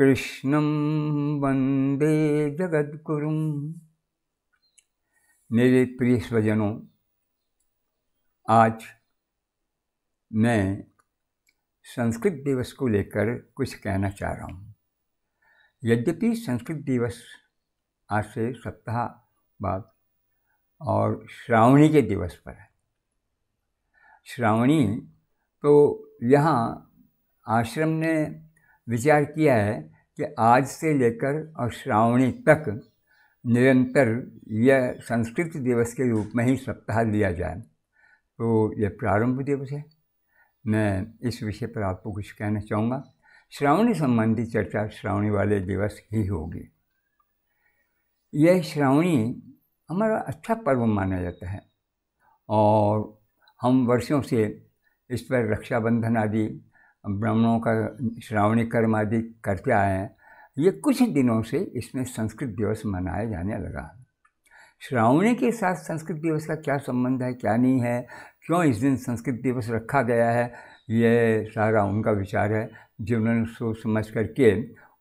कृष्ण वंदे जगद्गुरुं मेरे प्रिय स्वजनों आज मैं संस्कृत दिवस को लेकर कुछ कहना चाह रहा हूँ यद्यपि संस्कृत दिवस आज से सप्ताह बाद और श्रावणी के दिवस पर है श्रावणी तो यहाँ आश्रम ने विचार किया है कि आज से लेकर और श्रावणी तक निरंतर यह संस्कृत दिवस के रूप में ही सप्ताह लिया जाए तो यह प्रारंभ दिवस है मैं इस विषय पर आपको कुछ कहना चाहूँगा श्रावणी संबंधी चर्चा श्रावणी वाले दिवस ही होगी यह श्रावणी हमारा अच्छा पर्व माना जाता है और हम वर्षों से इस पर रक्षाबंधन आदि ब्राह्मणों का श्रावणी कर्म आदि करते आए हैं ये कुछ दिनों से इसमें संस्कृत दिवस मनाया जाने लगा श्रावणी के साथ संस्कृत दिवस का क्या संबंध है क्या नहीं है क्यों इस दिन संस्कृत दिवस रखा गया है ये सारा उनका विचार है जिन्होंने सोच समझ करके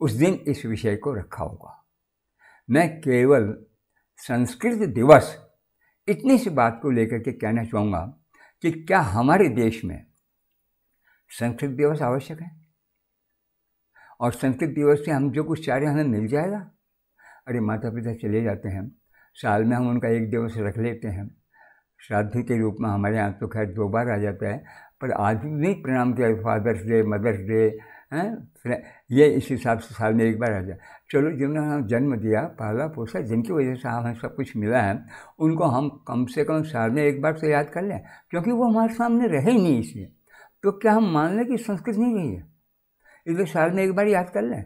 उस दिन इस विषय को रखा होगा मैं केवल संस्कृत दिवस इतनी सी बात को लेकर के कहना चाहूँगा कि क्या हमारे देश में संस्कृत दिवस आवश्यक है और संस्कृत दिवस से हम जो कुछ चाह रहे हैं हमें मिल जाएगा अरे माता पिता चले जाते हैं साल में हम उनका एक दिवस रख लेते हैं श्राद्ध के रूप में हमारे यहाँ तो खैर दो बार आ जाता है पर आज भी प्रणाम के फादर्स डे मदर्स डे हैं ये इस हिसाब से साल में एक बार आ जाए चलो जिन्होंने जन्म दिया पाला पोसा जिनकी वजह से हमें सब कुछ मिला है उनको हम कम से कम साल में एक बार तो याद कर लें क्योंकि वो हमारे सामने रहे ही नहीं इसलिए तो क्या हम मान लें कि संस्कृत नहीं रही है इसलिए साल में एक बार याद कर लें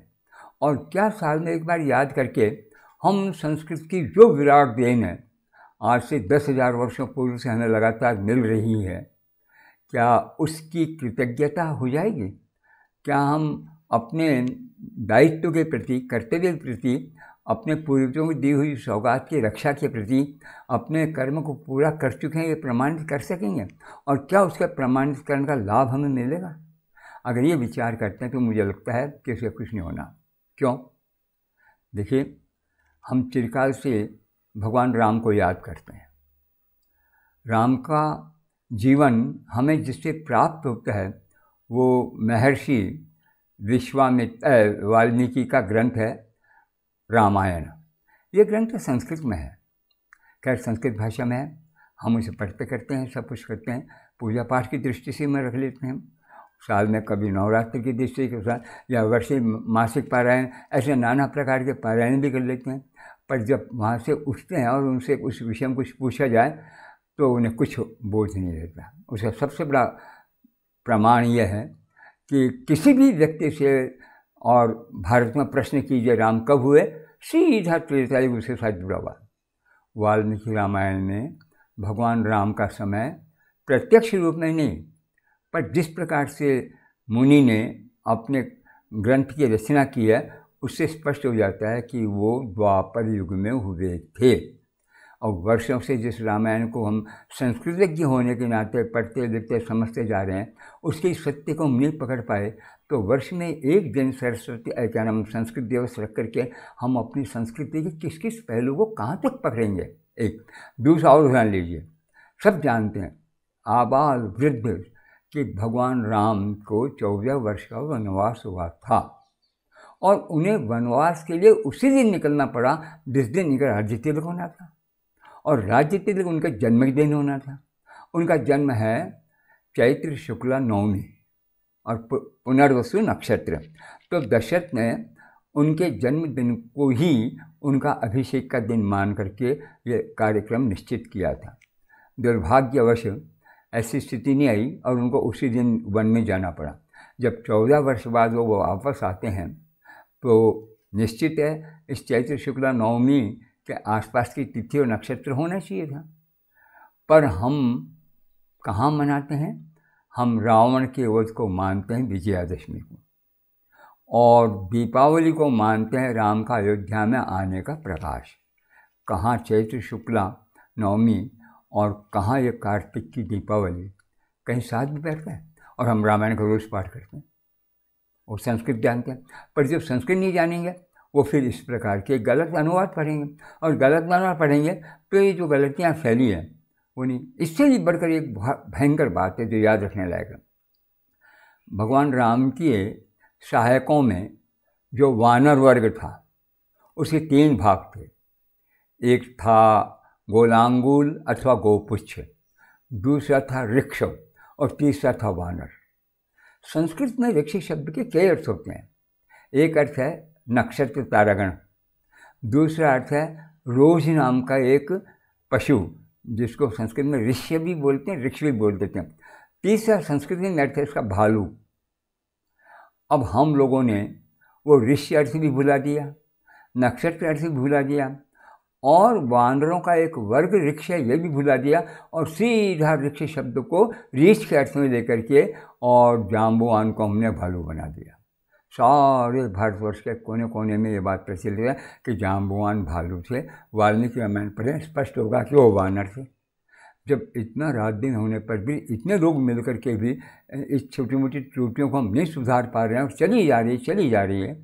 और क्या साल में एक बार याद करके हम संस्कृत की जो विराट देन है आज से दस हज़ार वर्षों पूर्व से हमें लगातार मिल रही है क्या उसकी कृतज्ञता हो जाएगी क्या हम अपने दायित्व के प्रति कर्तव्य के प्रति अपने पूर्वजों की दी हुई सौगात की रक्षा के प्रति अपने कर्म को पूरा कर चुके हैं ये प्रमाणित कर सकेंगे और क्या उसका प्रमाणित करने का लाभ हमें मिलेगा अगर ये विचार करते हैं तो मुझे लगता है कि उसे कुछ नहीं होना क्यों देखिए हम चिरकाल से भगवान राम को याद करते हैं राम का जीवन हमें जिससे प्राप्त होता है वो महर्षि विश्वामित्र वाल्मीकि का ग्रंथ है रामायण ये ग्रंथ संस्कृत में है खैर संस्कृत भाषा में है हम उसे पढ़ते करते हैं सब कुछ करते हैं पूजा पाठ की दृष्टि से मैं रख लेते हैं साल में कभी नवरात्र की दृष्टि के साथ या वर्षीय मासिक पारायण ऐसे नाना प्रकार के पारायण भी कर लेते हैं पर जब वहाँ से उठते हैं और उनसे उस विषय में कुछ पूछा जाए तो उन्हें कुछ बोझ नहीं रहता उसका सबसे बड़ा प्रमाण यह है कि किसी भी व्यक्ति से और भारत में प्रश्न कीजिए राम कब हुए सीधा त्रेतायुग उसके साथ जुड़ा हुआ वाल्मीकि रामायण में भगवान राम का समय प्रत्यक्ष रूप में नहीं पर जिस प्रकार से मुनि ने अपने ग्रंथ की रचना की है उससे स्पष्ट हो जाता है कि वो द्वापर युग में हुए थे और वर्षों से जिस रामायण को हम संस्कृतज्ञ होने के नाते पढ़ते लिखते समझते जा रहे हैं उसकी सत्य को हम नहीं पकड़ पाए तो वर्ष में एक दिन सरस्वती क्या नाम संस्कृत दिवस रख करके हम अपनी संस्कृति के किस किस पहलू को कहाँ तक पकड़ेंगे एक दूसरा और ध्यान लीजिए सब जानते हैं आबाल वृद्ध कि भगवान राम को चौदह वर्ष का वनवास हुआ था और उन्हें वनवास के लिए उसी दिन निकलना पड़ा जिस दिन निकल राज्य होना था और राज्य तिलक उनका जन्मदिन होना था उनका जन्म है चैत्र शुक्ला नवमी और पुनर्वसु नक्षत्र तो दशरथ ने उनके जन्मदिन को ही उनका अभिषेक का दिन मान करके ये कार्यक्रम निश्चित किया था दुर्भाग्यवश ऐसी स्थिति नहीं आई और उनको उसी दिन वन में जाना पड़ा जब चौदह वर्ष बाद वो वापस आते हैं तो निश्चित है इस चैत्र शुक्ला नवमी के आसपास की तिथि और नक्षत्र होना चाहिए था पर हम कहाँ मनाते हैं हम रावण के वध को मानते हैं विजयादशमी को और दीपावली को मानते हैं राम का अयोध्या में आने का प्रकाश कहाँ चैत्र शुक्ला नवमी और कहाँ ये कार्तिक की दीपावली कहीं साथ भी बैठते हैं और हम रामायण का रोज़ पाठ करते हैं और संस्कृत जानते हैं पर जब संस्कृत नहीं जानेंगे वो फिर इस प्रकार के गलत अनुवाद पढ़ेंगे और गलत अनुवाद पढ़ेंगे तो ये जो गलतियाँ फैली हैं वो नहीं इससे भी बढ़कर एक भयंकर बात है जो याद रखने लायक है भगवान राम के सहायकों में जो वानर वर्ग था उसके तीन भाग थे एक था गोलांगुल अथवा गोपुच्छ दूसरा था वृक्ष और तीसरा था वानर संस्कृत में ऋक्षि शब्द के कई अर्थ होते हैं एक अर्थ है नक्षत्र तारागण दूसरा अर्थ है रोज नाम का एक पशु जिसको संस्कृत में ऋष्य भी बोलते हैं ऋक्ष भी बोल देते हैं तीसरा संस्कृत में अर्थ है उसका भालू अब हम लोगों ने वो ऋष्य अर्थ भी भुला दिया नक्षत्र अर्थ भी भुला दिया और वानरों का एक वर्ग वृक्ष है यह भी भुला दिया और सीधा वृक्ष शब्द को रीछ के अर्थ में लेकर के और जाम्बुआन को हमने भालू बना दिया सारे भारतवर्ष के कोने कोने में ये बात प्रचलित है कि जाम्बुआन भालू थे वाल्मीकि रामायण पढ़ें स्पष्ट होगा कि वो वानर थे जब इतना रात दिन होने पर भी इतने लोग मिल कर के भी इस छोटी मोटी त्रुटियों को हम नहीं सुधार पा रहे हैं और चली जा रही है चली जा रही है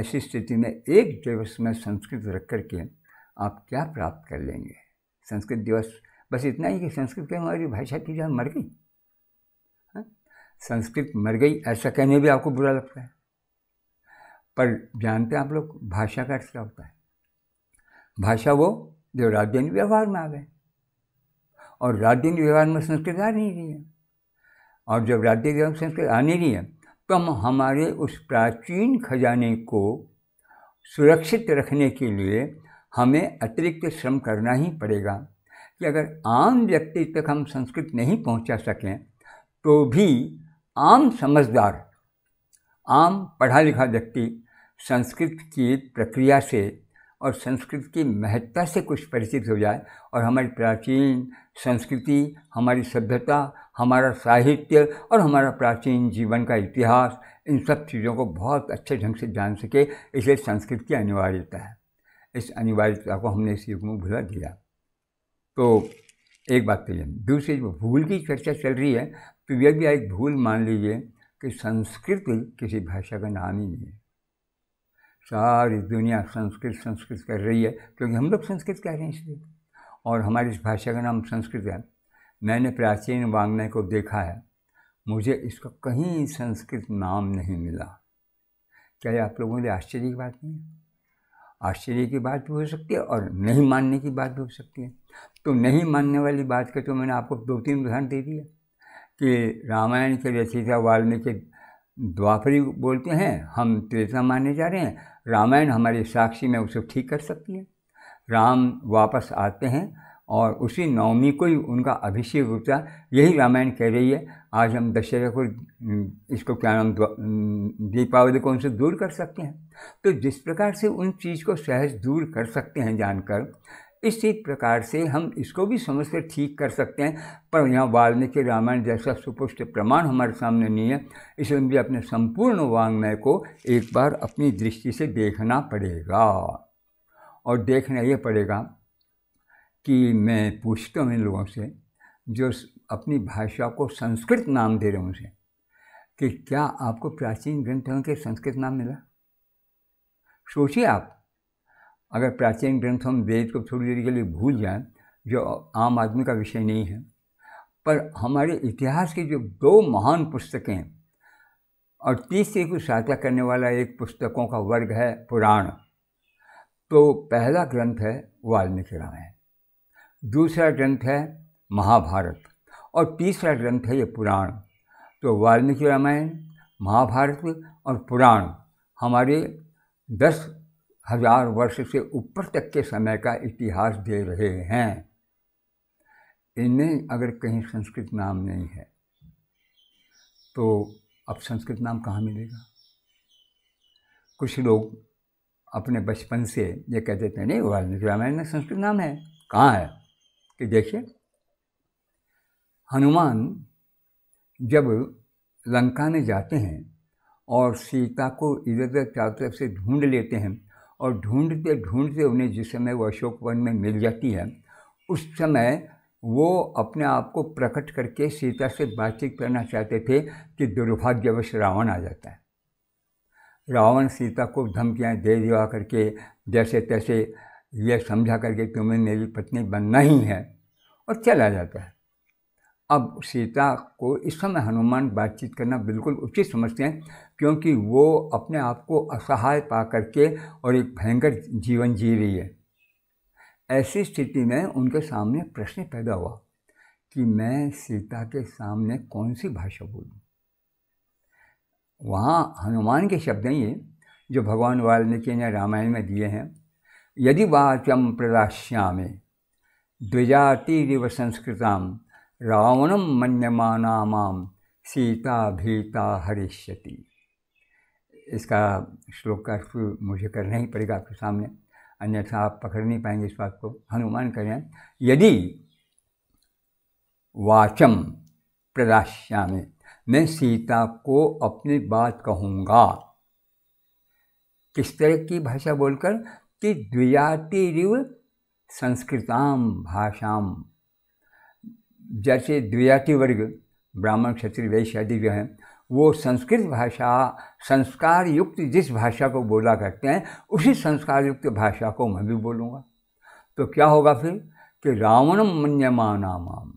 ऐसी स्थिति में एक दिवस में संस्कृत रख कर के आप क्या प्राप्त कर लेंगे संस्कृत दिवस बस इतना ही कि संस्कृत के हमारी भाषा की जो मर गई हाँ? संस्कृत मर गई ऐसा कहने भी आपको बुरा लगता है पर जानते हैं आप लोग भाषा का अर्थ क्या होता है भाषा वो जो राजन व्यवहार में आ गए और राजन व्यवहार में संस्कृत आ नहीं रही है और जब राज्य व्यवहार में संस्कृत आ नहीं रही है तो हम हमारे उस प्राचीन खजाने को सुरक्षित रखने के लिए हमें अतिरिक्त श्रम करना ही पड़ेगा कि अगर आम व्यक्ति तक हम संस्कृत नहीं पहुंचा सकें तो भी आम समझदार आम पढ़ा लिखा व्यक्ति संस्कृत की प्रक्रिया से और संस्कृत की महत्ता से कुछ परिचित हो जाए और हमारी प्राचीन संस्कृति हमारी सभ्यता हमारा साहित्य और हमारा प्राचीन जीवन का इतिहास इन सब चीज़ों को बहुत अच्छे ढंग से जान सके इसलिए संस्कृत की अनिवार्यता है इस अनिवार्यता को हमने इस युग में भुला दिया तो एक बात तो यह दूसरी भूल की चर्चा चल रही है तो यह भी एक भूल मान लीजिए कि संस्कृत किसी भाषा का नाम ही नहीं है सारी दुनिया संस्कृत संस्कृत कर रही है क्योंकि हम लोग संस्कृत कह रहे हैं इसलिए और हमारी इस भाषा का नाम संस्कृत है मैंने प्राचीन वांग्मय को देखा है मुझे इसका कहीं संस्कृत नाम नहीं मिला क्या ये आप लोगों के लिए आश्चर्य की बात नहीं है आश्चर्य की बात भी हो सकती है और नहीं मानने की बात भी हो सकती है तो नहीं मानने वाली बात का तो मैंने आपको दो तीन उदाहरण दे दिया कि रामायण के रचयिता वाल्मीकि द्वापरी बोलते हैं हम त्रेता मानने जा रहे हैं रामायण हमारे साक्षी में उसे ठीक कर सकती है राम वापस आते हैं और उसी नवमी को ही उनका अभिषेक होता यही रामायण कह रही है आज हम दशहरा को इसको क्या नाम दीपावली को उनसे दूर कर सकते हैं तो जिस प्रकार से उन चीज़ को सहज दूर कर सकते हैं जानकर इसी प्रकार से हम इसको भी समझ कर ठीक कर सकते हैं पर यहाँ वाल्मीकि रामायण जैसा सुपुष्ट प्रमाण हमारे सामने नहीं है इसलिए भी अपने संपूर्ण वांग्मय को एक बार अपनी दृष्टि से देखना पड़ेगा और देखना यह पड़ेगा कि मैं पूछता हूँ इन लोगों से जो अपनी भाषा को संस्कृत नाम दे रहे हैं उनसे कि क्या आपको प्राचीन ग्रंथों के संस्कृत नाम मिला सोचिए आप अगर प्राचीन ग्रंथ हम वेद को थोड़ी देर के लिए भूल जाएं जो आम आदमी का विषय नहीं है पर हमारे इतिहास के जो दो महान पुस्तकें हैं और तीसरे को साझा करने वाला एक पुस्तकों का वर्ग है पुराण तो पहला ग्रंथ है वाल्मीकि रामायण दूसरा ग्रंथ है महाभारत और तीसरा ग्रंथ है ये पुराण तो वाल्मीकि रामायण महाभारत और पुराण हमारे दस हजार वर्ष से ऊपर तक के समय का इतिहास दे रहे हैं इनमें अगर कहीं संस्कृत नाम नहीं है तो अब संस्कृत नाम कहाँ मिलेगा कुछ लोग अपने बचपन से ये कहते थे नहीं वाल्मीकि रामायण में संस्कृत नाम है कहाँ है कि देखिए हनुमान जब लंका में जाते हैं और सीता को इधर उधर चारों तरफ से ढूंढ लेते हैं और ढूंढते ढूंढते उन्हें जिस समय वो अशोक वन में मिल जाती है उस समय वो अपने आप को प्रकट करके सीता से बातचीत करना चाहते थे कि दुर्भाग्यवश रावण आ जाता है रावण सीता को धमकियाँ दे दिवा करके जैसे तैसे यह समझा करके तुम्हें मेरी पत्नी बनना ही है और चला जाता है अब सीता को इस समय हनुमान बातचीत करना बिल्कुल उचित समझते हैं क्योंकि वो अपने आप को असहाय पा करके और एक भयंकर जीवन जी रही है ऐसी स्थिति में उनके सामने प्रश्न पैदा हुआ कि मैं सीता के सामने कौन सी भाषा बोलूँ वहाँ हनुमान के शब्द हैं ये जो भगवान वाल्मीकि ने रामायण में दिए हैं यदि वाचम प्रदाश्यामे द्विजाति संस्कृताम रावण मन्यमाना सीता भीता हरिष्यति इसका श्लोक का मुझे करना ही पड़ेगा आपके सामने अन्यथा आप पकड़ नहीं पाएंगे इस बात को हनुमान करें यदि वाचम प्रदाश्यामि मैं सीता को अपनी बात कहूँगा किस तरह की भाषा बोलकर कि द्वियातिरिव संस्कृताम भाषाम जैसे द्विजाति वर्ग ब्राह्मण क्षत्रिय वैश्य आदि जो हैं वो संस्कृत भाषा संस्कार युक्त जिस भाषा को बोला करते हैं उसी संस्कार युक्त भाषा को मैं भी बोलूँगा तो क्या होगा फिर कि रावणम मन्यमाना माम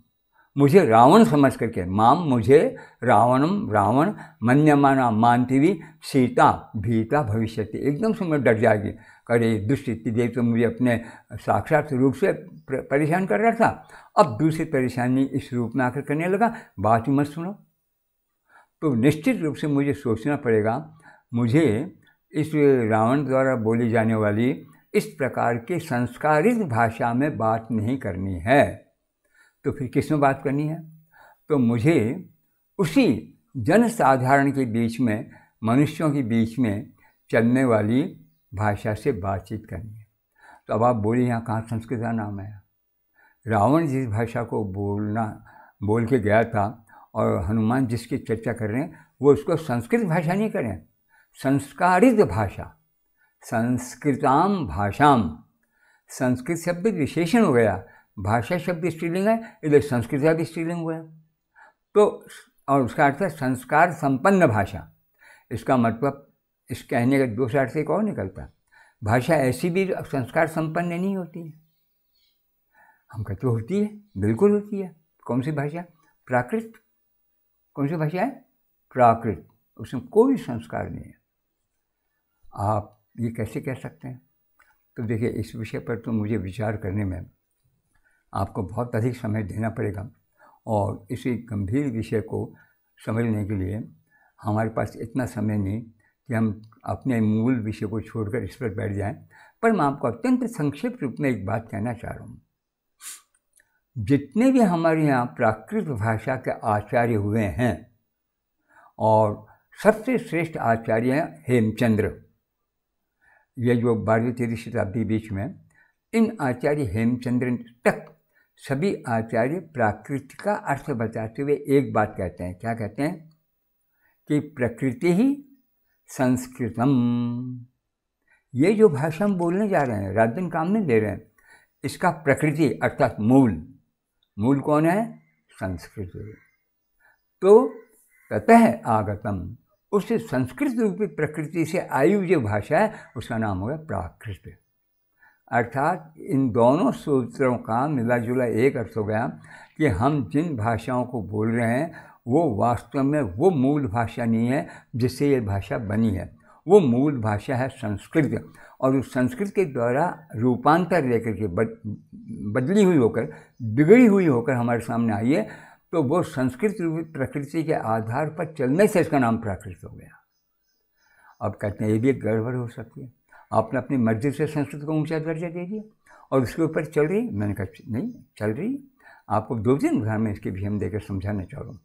मुझे रावण समझ करके माम मुझे रावणम रावण मन्यमाना मानती हुई सीता भीता भविष्य एकदम से मैं डर जाएगी अरे दुष्ट इतनी देर तो मुझे अपने साक्षात रूप से परेशान कर रहा था अब दूसरी परेशानी इस रूप में आकर करने लगा बात ही मत सुनो तो निश्चित रूप से मुझे सोचना पड़ेगा मुझे इस रावण द्वारा बोली जाने वाली इस प्रकार के संस्कारित भाषा में बात नहीं करनी है तो फिर किस में बात करनी है तो मुझे उसी जनसाधारण के बीच में मनुष्यों के बीच में चलने वाली भाषा से बातचीत करनी है तो अब आप बोलिए यहाँ कहाँ संस्कृत का नाम है रावण जिस भाषा को बोलना बोल के गया था और हनुमान जिसकी चर्चा कर रहे हैं वो उसको संस्कृत भाषा नहीं करें संस्कारित भाषा संस्कृताम भाषाम संस्कृत शब्द विशेषण हो गया भाषा शब्द स्त्रीलिंग है इधर संस्कृत शब्द भी स्त्रीलिंग हुआ तो और उसका अर्थ है संस्कार संपन्न भाषा इसका मतलब इस कहने का दूसरा अर्थ एक और निकलता भाषा ऐसी भी संस्कार संपन्न नहीं होती है हम कहते तो होती है बिल्कुल होती है कौन सी भाषा प्राकृत कौन सी भाषा है प्राकृत उसमें कोई संस्कार नहीं है आप ये कैसे कह सकते हैं तो देखिए इस विषय पर तो मुझे विचार करने में आपको बहुत अधिक समय देना पड़ेगा और इसी गंभीर विषय को समझने के लिए हमारे पास इतना समय नहीं कि हम अपने मूल विषय को छोड़कर इस पर बैठ जाएं पर मैं आपको अत्यंत संक्षिप्त रूप में एक बात कहना चाह रहा हूँ जितने भी हमारे यहाँ प्राकृत भाषा के आचार्य हुए हैं और सबसे श्रेष्ठ आचार्य हैं हेमचंद्र ये जो बारहवीं तेरह शताब्दी बीच में इन आचार्य हेमचंद्र तक सभी आचार्य प्राकृत का अर्थ बताते हुए एक बात कहते हैं क्या कहते हैं कि प्रकृति ही संस्कृतम ये जो भाषा हम बोलने जा रहे हैं रात दिन काम नहीं दे रहे हैं इसका प्रकृति अर्थात मूल मूल कौन है संस्कृत तो ततः आगतम उस संस्कृत रूपी प्रकृति से आयु जो भाषा है उसका नाम होगा प्राकृत अर्थात इन दोनों सूत्रों का मिला जुला एक अर्थ हो गया कि हम जिन भाषाओं को बोल रहे हैं वो वास्तव में वो मूल भाषा नहीं है जिससे ये भाषा बनी है वो मूल भाषा है संस्कृत और उस संस्कृत के द्वारा रूपांतर लेकर के बद, बदली हुई होकर बिगड़ी हुई होकर हमारे सामने आई है तो वो संस्कृत रूप प्रकृति के आधार पर चलने से इसका नाम प्राकृत हो गया अब कहते हैं ये भी एक गड़बड़ हो सकती है आपने अपनी मर्जी से संस्कृत को ऊंचा दर्जा दे दिया और उसके ऊपर चल रही मैंने कहा नहीं चल रही आपको दो तीन उदाहरण में इसके भी हम देकर समझाना चाह रहा हूँ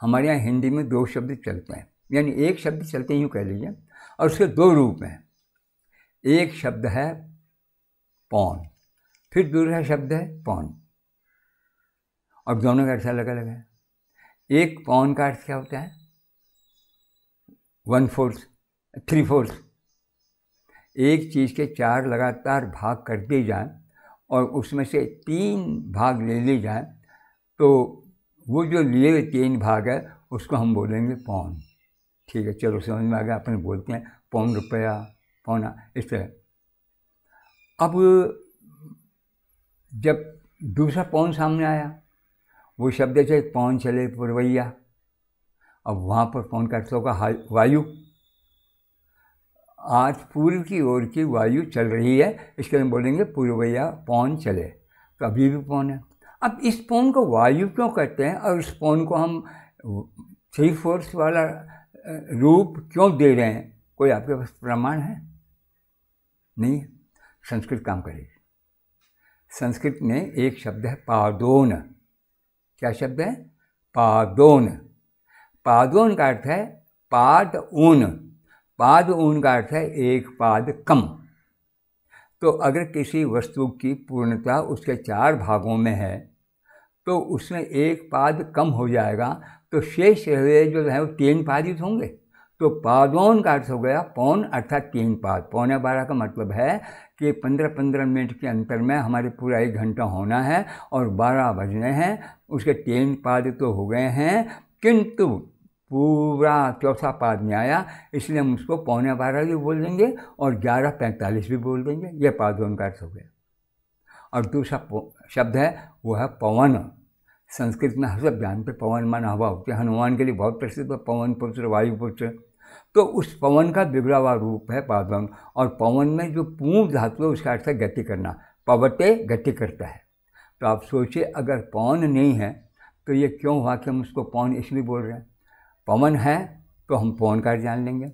हमारे यहाँ हिंदी में दो शब्द चलते हैं यानी एक शब्द चलते यूँ कह लीजिए और उसके दो रूप हैं एक शब्द है पौन फिर दूसरा शब्द है पौन और दोनों का अर्थ अलग अलग है एक पौन का अर्थ क्या होता है वन फोर्थ थ्री फोर्थ एक चीज़ के चार लगातार भाग कर दिए जाएं और उसमें से तीन भाग ले लिए जाएं तो वो जो लिए हुए तीन भाग है उसको हम बोलेंगे पौन ठीक है चलो समझ में आ गया अपन बोलते हैं पौन रुपया होना इस तरह अब जब दूसरा पौन सामने आया वो शब्द जैसे पौन चले पुरवैया अब वहाँ पर पौन का होगा वायु आज पूर्व की ओर की वायु चल रही है इसके लिए बोलेंगे पूर्वैया पौन चले तो अभी भी पौन है अब इस पौन को वायु क्यों कहते हैं और इस पौन को हम थ्री फोर्थ वाला रूप क्यों दे रहे हैं कोई आपके पास प्रमाण है नहीं संस्कृत काम करेगी संस्कृत में एक शब्द है पादोन क्या शब्द है पादोन पादोन का अर्थ है पाद ऊन पाद ऊन का अर्थ है एक पाद कम तो अगर किसी वस्तु की पूर्णता उसके चार भागों में है तो उसमें एक पाद कम हो जाएगा तो शेष रहे जो है वो तीन पादित होंगे तो पादौन का अर्थ हो गया पौन अर्थात तीन पाद पौने बारह का मतलब है कि पंद्रह पंद्रह मिनट के अंतर में हमारे पूरा एक घंटा होना है और बारह बजने हैं उसके तीन पाद तो हो गए हैं किंतु पूरा चौथा पाद में आया इसलिए हम उसको पौने बारह भी बोल देंगे और ग्यारह पैंतालीस भी बोल देंगे यह पादौन का अर्थ हो गया और दूसरा शब्द है वह है पवन संस्कृत में हर सब ज्ञान पर पवन माना हवा होती है हनुमान के लिए बहुत प्रसिद्ध पवन पुत्र वायु पुत्र तो उस पवन का बिगड़ा रूप है पाद्रम और पवन में जो पूर्व धातु है उसका अर्थ है गति करना पवटे गति करता है तो आप सोचिए अगर पवन नहीं है तो ये क्यों हुआ कि हम उसको पवन इसलिए बोल रहे हैं पवन है तो हम पवन का जान लेंगे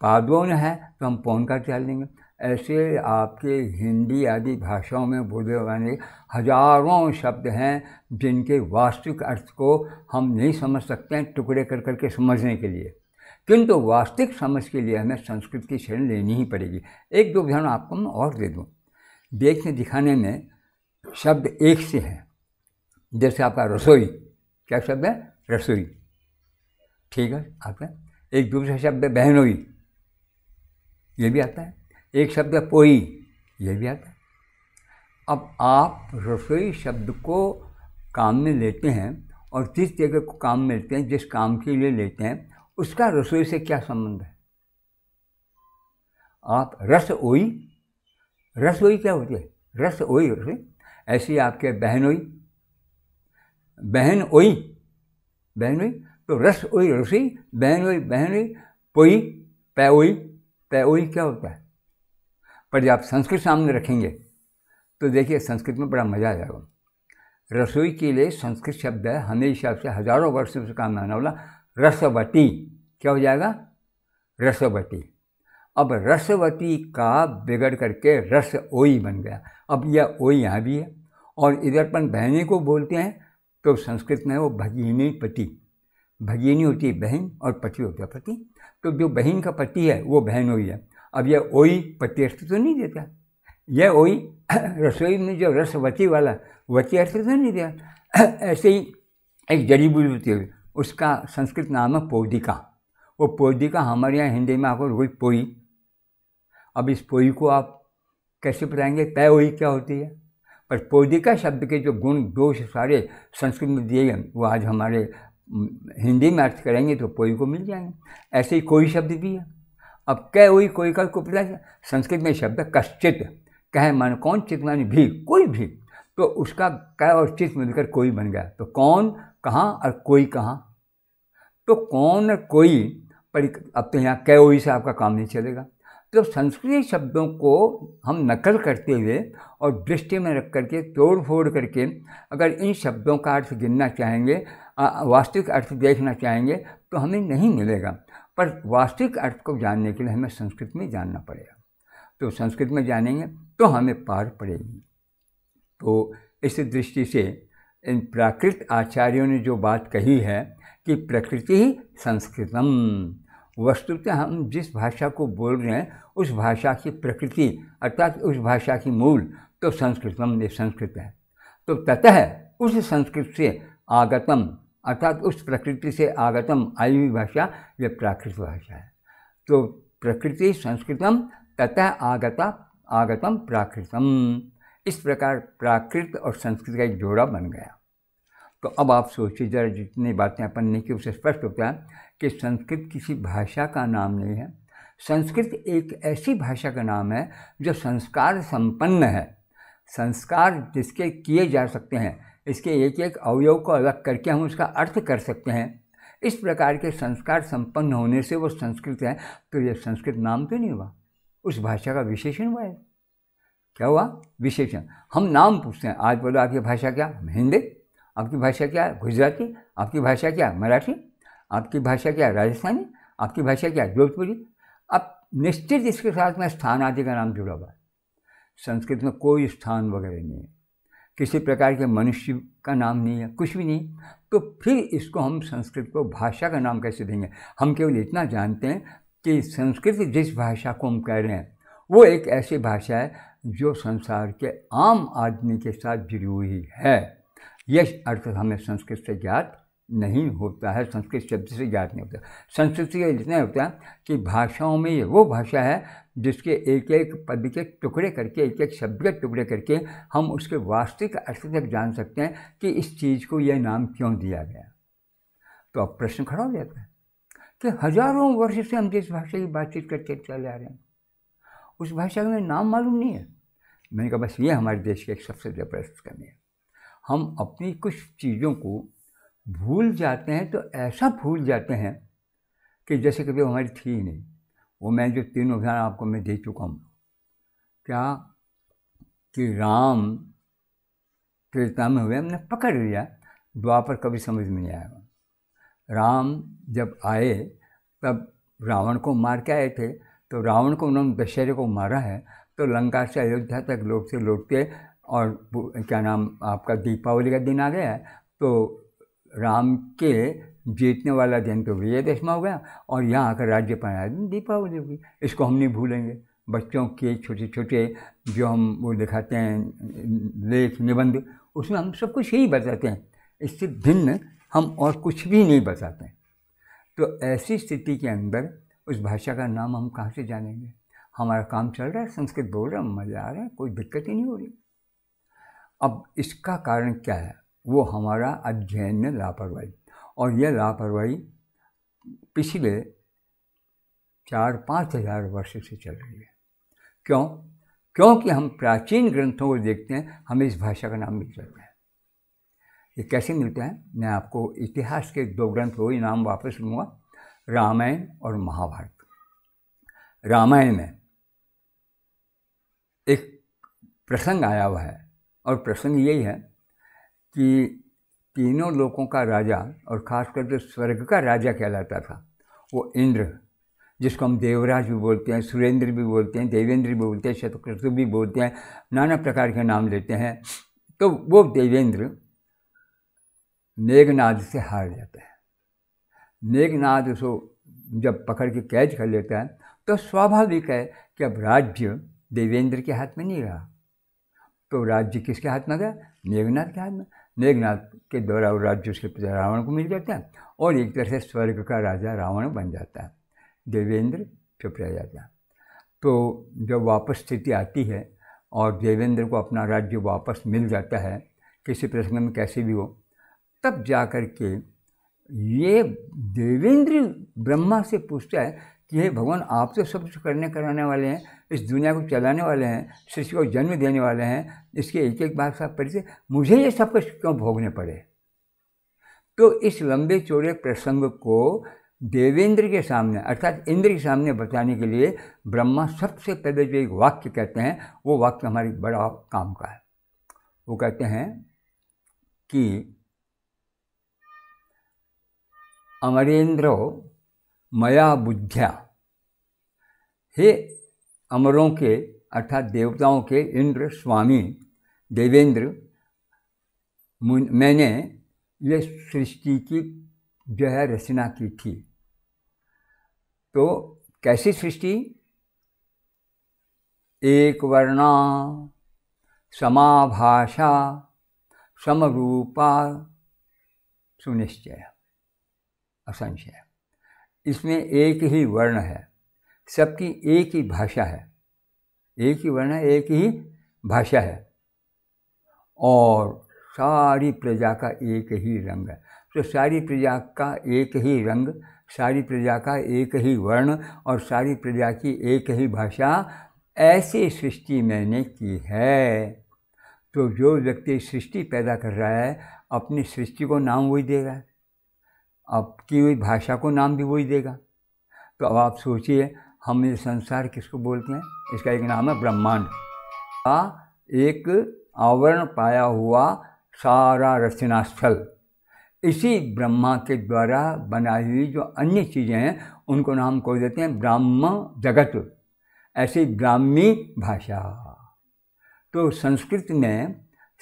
पादवन है तो हम पवन का जान लेंगे ऐसे आपके हिंदी आदि भाषाओं में बोले वाले हजारों शब्द हैं जिनके वास्तविक अर्थ को हम नहीं समझ सकते हैं टुकड़े कर करके समझने के लिए किंतु वास्तविक समझ के लिए हमें संस्कृत की शरण लेनी ही पड़ेगी एक दो उदाहरण आपको मैं और दे दूँ देखने दिखाने में शब्द एक से है जैसे आपका रसोई क्या शब्द है रसोई ठीक है आपका एक दूसरा शब्द है बहनोई ये भी आता है एक शब्द है पोई ये भी आता है अब आप रसोई शब्द को काम में लेते हैं और जिस जगह को काम में लेते हैं जिस काम के लिए लेते हैं उसका रसोई से क्या संबंध है आप रस ओई रसोई क्या होती है रस ओई रसोई ऐसी आपके बहनोई बहन ओई बहन ओई तो रस ओई रसोई बहन ओई बहन ओई पोई पैओई पैओई क्या होता है पर जब आप संस्कृत सामने रखेंगे तो देखिए संस्कृत में बड़ा मज़ा आ जाएगा रसोई के लिए संस्कृत शब्द है हमेशा से हज़ारों वर्षों से काम आने वाला रसवती क्या हो जाएगा रसवती अब रसवती का बिगड़ करके रस ओई बन गया अब यह ओई यहाँ भी है और इधर पर बहने को बोलते हैं तो संस्कृत में वो भगिनी पति भगिनी होती है बहन और पति होता है पति तो जो बहन का पति है वो बहन हुई है अब यह ओई पति अर्थ तो नहीं देता यह ओई रसोई में जो रसवती वाला वती अर्थ तो नहीं दिया ऐसे ही एक जड़ी बूटी होती है उसका संस्कृत नाम है पौधिका वो पौधिका हमारे यहाँ हिंदी में आपको रोई पोई अब इस पोई को आप कैसे बताएंगे तय वही क्या होती है पर पौधिका शब्द के जो गुण दोष सारे संस्कृत में दिए गए वो आज हमारे हिंदी में अर्थ करेंगे तो पोई को मिल जाएंगे ऐसे ही कोई शब्द भी है अब कह वही कोई का को संस्कृत में शब्द कश्चित कह मन कौन चित मान भी कोई भी तो उसका कह और चित मिलकर कोई बन गया तो कौन कहाँ और कोई कहाँ तो कौन कोई परि अब तो यहाँ ओई से आपका काम नहीं चलेगा तो संस्कृत शब्दों को हम नकल करते हुए और दृष्टि में रख करके तोड़ फोड़ करके अगर इन शब्दों का अर्थ गिनना चाहेंगे वास्तविक अर्थ देखना चाहेंगे तो हमें नहीं मिलेगा पर वास्तविक अर्थ को जानने के लिए हमें संस्कृत में जानना पड़ेगा तो संस्कृत में जानेंगे तो हमें पार पड़ेगी तो इस दृष्टि से इन प्राकृत आचार्यों ने जो बात कही है कि प्रकृति संस्कृतम वस्तुतः हम जिस भाषा को बोल रहे हैं उस भाषा की प्रकृति अर्थात उस भाषा की मूल तो संस्कृतम ये संस्कृत है तो ततः उस संस्कृत से आगतम अर्थात उस प्रकृति से आगतम आई हुई भाषा यह प्राकृत भाषा है तो प्रकृति संस्कृतम ततः आगता आगतम प्राकृतम इस प्रकार प्राकृत और संस्कृत का एक जोड़ा बन गया तो अब आप सोचिए जरा जितनी बातें अपन ने की उसे स्पष्ट होता है कि संस्कृत किसी भाषा का नाम नहीं है संस्कृत एक ऐसी भाषा का नाम है जो संस्कार संपन्न है संस्कार जिसके किए जा सकते हैं इसके एक एक अवयव को अलग करके हम उसका अर्थ कर सकते हैं इस प्रकार के संस्कार संपन्न होने से वो संस्कृत है तो ये संस्कृत नाम तो नहीं हुआ उस भाषा का विशेषण हुआ है क्या हुआ विशेषण हम नाम पूछते हैं आज बोलो आपकी भाषा क्या हिंदी आपकी भाषा क्या है गुजराती आपकी भाषा क्या है मराठी आपकी भाषा क्या है राजस्थानी आपकी भाषा क्या है जोधपुरी अब निश्चित इसके साथ में स्थान आदि का नाम जुड़ा हुआ है संस्कृत में कोई स्थान वगैरह नहीं है किसी प्रकार के मनुष्य का नाम नहीं है कुछ भी नहीं तो फिर इसको हम संस्कृत को भाषा का नाम कैसे देंगे हम केवल इतना जानते हैं कि संस्कृत जिस भाषा को हम कह रहे हैं वो एक ऐसी भाषा है जो संसार के आम आदमी के साथ जुड़ी हुई है यह अर्थ हमें संस्कृत से ज्ञात नहीं होता है संस्कृत शब्द से ज्ञात नहीं होता संस्कृत से इतना होता है कि भाषाओं में ये वो भाषा है जिसके एक एक पद के टुकड़े करके एक एक शब्द के टुकड़े करके हम उसके वास्तविक अर्थ तक जान सकते हैं कि इस चीज़ को यह नाम क्यों दिया गया तो अब प्रश्न खड़ा हो जाता है कि हजारों वर्ष से हम जिस भाषा की बातचीत करके चले आ रहे हैं उस भाषा का नाम मालूम नहीं है मैंने कहा बस ये हमारे देश की एक सबसे ज़बरदस्त कमी है हम अपनी कुछ चीज़ों को भूल जाते हैं तो ऐसा भूल जाते हैं कि जैसे कभी हमारी थी ही नहीं वो मैं जो तीन उदाहरण आपको मैं दे चुका हूँ क्या कि राम त्रेता में हुए हमने पकड़ लिया पर कभी समझ में नहीं आया राम जब आए तब रावण को मार के आए थे तो रावण को उन्होंने दशहरे को मारा है तो लंका से अयोध्या तक लोग से लौटते और क्या नाम आपका दीपावली का दिन आ गया तो राम के जीतने वाला दिन तो दशमा हो गया और यहाँ आकर राज्य पाया दिन दीपावली होगी इसको हम नहीं भूलेंगे बच्चों के छोटे छोटे जो हम वो दिखाते हैं लेख निबंध उसमें हम सब कुछ यही बताते हैं इससे भिन्न हम और कुछ भी नहीं बताते हैं। तो ऐसी स्थिति के अंदर उस भाषा का नाम हम कहाँ से जानेंगे हमारा काम चल रहा है संस्कृत बोल रहा हम मज़ा आ रहा है कोई दिक्कत ही नहीं हो रही अब इसका कारण क्या है वो हमारा अध्ययन में लापरवाही और यह लापरवाही पिछले चार पाँच हजार वर्ष से चल रही है क्यों क्योंकि हम प्राचीन ग्रंथों को देखते हैं हमें इस भाषा का नाम मिल जाता है ये कैसे मिलता है मैं आपको इतिहास के दो ग्रंथ वही नाम वापस लूँगा रामायण और महाभारत रामायण में एक प्रसंग आया हुआ है और प्रसंग यही है कि तीनों लोगों का राजा और ख़ासकर जो स्वर्ग का राजा कहलाता था वो इंद्र जिसको हम देवराज भी बोलते हैं सुरेंद्र भी बोलते हैं देवेंद्र भी बोलते हैं शतक्रतु भी बोलते हैं नाना प्रकार के नाम लेते हैं तो वो देवेंद्र मेघनाद से हार जाता है मेघनाद उसको जब पकड़ के कैद कर लेता है तो स्वाभाविक है कि अब राज्य देवेंद्र के हाथ में नहीं रहा तो राज्य किसके हाथ में गया मेघनाथ के हाथ में मेघनाथ के द्वारा वो राज्य उसके पिता रावण को मिल जाता है और एक तरह से स्वर्ग का राजा रावण बन जाता है देवेंद्र चुप रह जाता है तो जब वापस स्थिति आती है और देवेंद्र को अपना राज्य वापस मिल जाता है किसी प्रसंग में कैसे भी हो तब जा कर के ये देवेंद्र ब्रह्मा से पूछता है कि हे भगवान आप तो सब कुछ करने कराने वाले हैं इस दुनिया को चलाने वाले हैं सृष्टि को जन्म देने वाले हैं इसके एक एक बात साफ पढ़ते मुझे ये सब कुछ क्यों भोगने पड़े तो इस लंबे चौड़े प्रसंग को देवेंद्र के सामने अर्थात इंद्र के सामने बताने के लिए ब्रह्मा सबसे पहले जो एक वाक्य कहते हैं वो वाक्य हमारे बड़ा काम का है वो कहते हैं कि अमरेंद्र मया बुद्ध्या हे अमरों के अर्थात देवताओं के इंद्र स्वामी देवेंद्र मैंने ये सृष्टि की जो है रचना की थी तो कैसी सृष्टि एक वर्णा समाभाषा समरूपा सुनिश्चय असंशय इसमें एक ही वर्ण है सबकी एक ही भाषा है एक ही वर्ण है एक ही भाषा है और सारी प्रजा का एक ही रंग है तो सारी प्रजा का एक ही रंग सारी प्रजा का एक ही वर्ण और सारी प्रजा की एक ही भाषा ऐसी सृष्टि मैंने की है तो जो व्यक्ति सृष्टि पैदा कर रहा है अपनी सृष्टि को नाम वही देगा आपकी हुई भाषा को नाम भी वही देगा तो अब आप सोचिए हम ये संसार किसको बोलते हैं इसका एक नाम है ब्रह्मांड का एक आवरण पाया हुआ सारा रचनास्थल इसी ब्रह्मा के द्वारा बनाई हुई जो अन्य चीज़ें हैं उनको नाम को देते हैं ब्राह्म जगत ऐसी ब्राह्मी भाषा तो संस्कृत में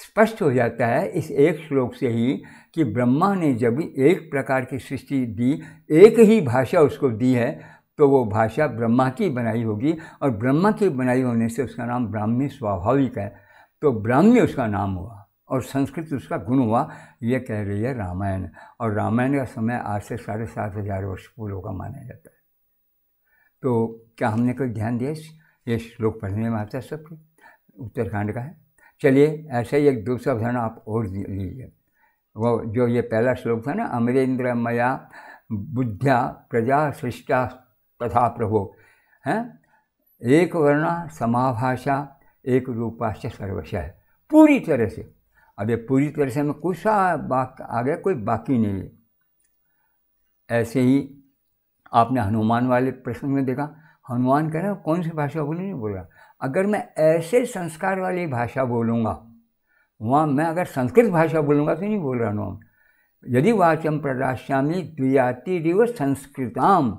स्पष्ट हो जाता है इस एक श्लोक से ही कि ब्रह्मा ने जब एक प्रकार की सृष्टि दी एक ही भाषा उसको दी है तो वो भाषा ब्रह्मा की बनाई होगी और ब्रह्मा की बनाई होने से उसका नाम ब्राह्मी स्वाभाविक है तो ब्राह्म्य उसका नाम हुआ और संस्कृत उसका गुण हुआ यह कह रही है रामायण और रामायण का समय आज से साढ़े सात हज़ार वर्ष पूर्व का माना जाता है तो क्या हमने कोई ध्यान दिया ये श्लोक पढ़ने में आता है सबके उत्तराखंड का है चलिए ऐसा ही एक दूसरा उदाहरण आप और लीजिए वो जो ये पहला श्लोक था ना अमरेंद्र मया बुद्ध्या प्रजा सृष्टा तथा प्रभो हैं एक वर्णा समाभाषा एक रूपाश्च सर्वश है पूरी तरह से अब ये पूरी तरह से हमें कुछ बाक आ गया कोई बाकी नहीं है ऐसे ही आपने हनुमान वाले प्रश्न में देखा हनुमान कह रहे कौन सी भाषा बोली नहीं बोल रहा अगर मैं ऐसे संस्कार वाली भाषा बोलूँगा वहाँ मैं अगर संस्कृत भाषा बोलूँगा तो नहीं बोल रहा हूँ यदि वाचम प्रदाश्यामी द्वियाति रिव संस्कृताम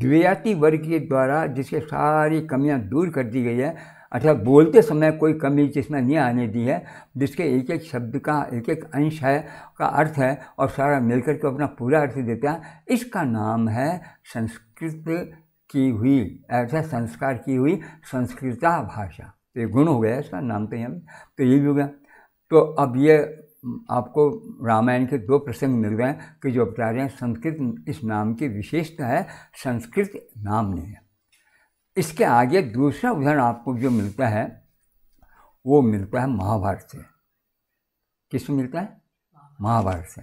द्वियाति वर्ग के द्वारा जिसके सारी कमियाँ दूर कर दी गई है अर्थात बोलते समय कोई कमी जिसमें नहीं आने दी है जिसके एक एक शब्द का एक एक अंश है का अर्थ है और सारा मिलकर के अपना पूरा अर्थ देता है इसका नाम है संस्कृत की हुई अर्थात संस्कार की हुई संस्कृता भाषा तो ये गुण हो गया इसका नाम तो यहाँ तो ये भी हो गया तो अब ये आपको रामायण के दो प्रसंग मिल गए कि जो बता रहे हैं संस्कृत इस नाम की विशेषता है संस्कृत नाम ने इसके आगे दूसरा उदाहरण आपको जो मिलता है वो मिलता है महाभारत से किस मिलता है महाभारत से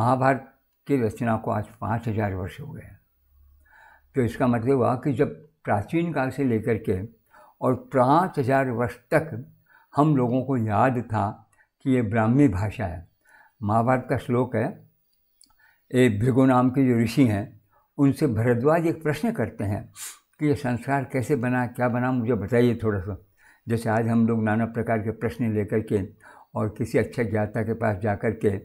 महाभारत की रचना को आज पाँच हजार वर्ष हो गए हैं तो इसका मतलब हुआ कि जब प्राचीन काल से लेकर के और पाँच हजार वर्ष तक हम लोगों को याद था कि ये ब्राह्मी भाषा है महाभारत का श्लोक है ये भृगु नाम के जो ऋषि हैं उनसे भरद्वाज एक प्रश्न करते हैं कि ये संस्कार कैसे बना क्या बना मुझे बताइए थोड़ा सा जैसे आज हम लोग नाना प्रकार के प्रश्न लेकर के और किसी अच्छे ज्ञाता के पास जा कर के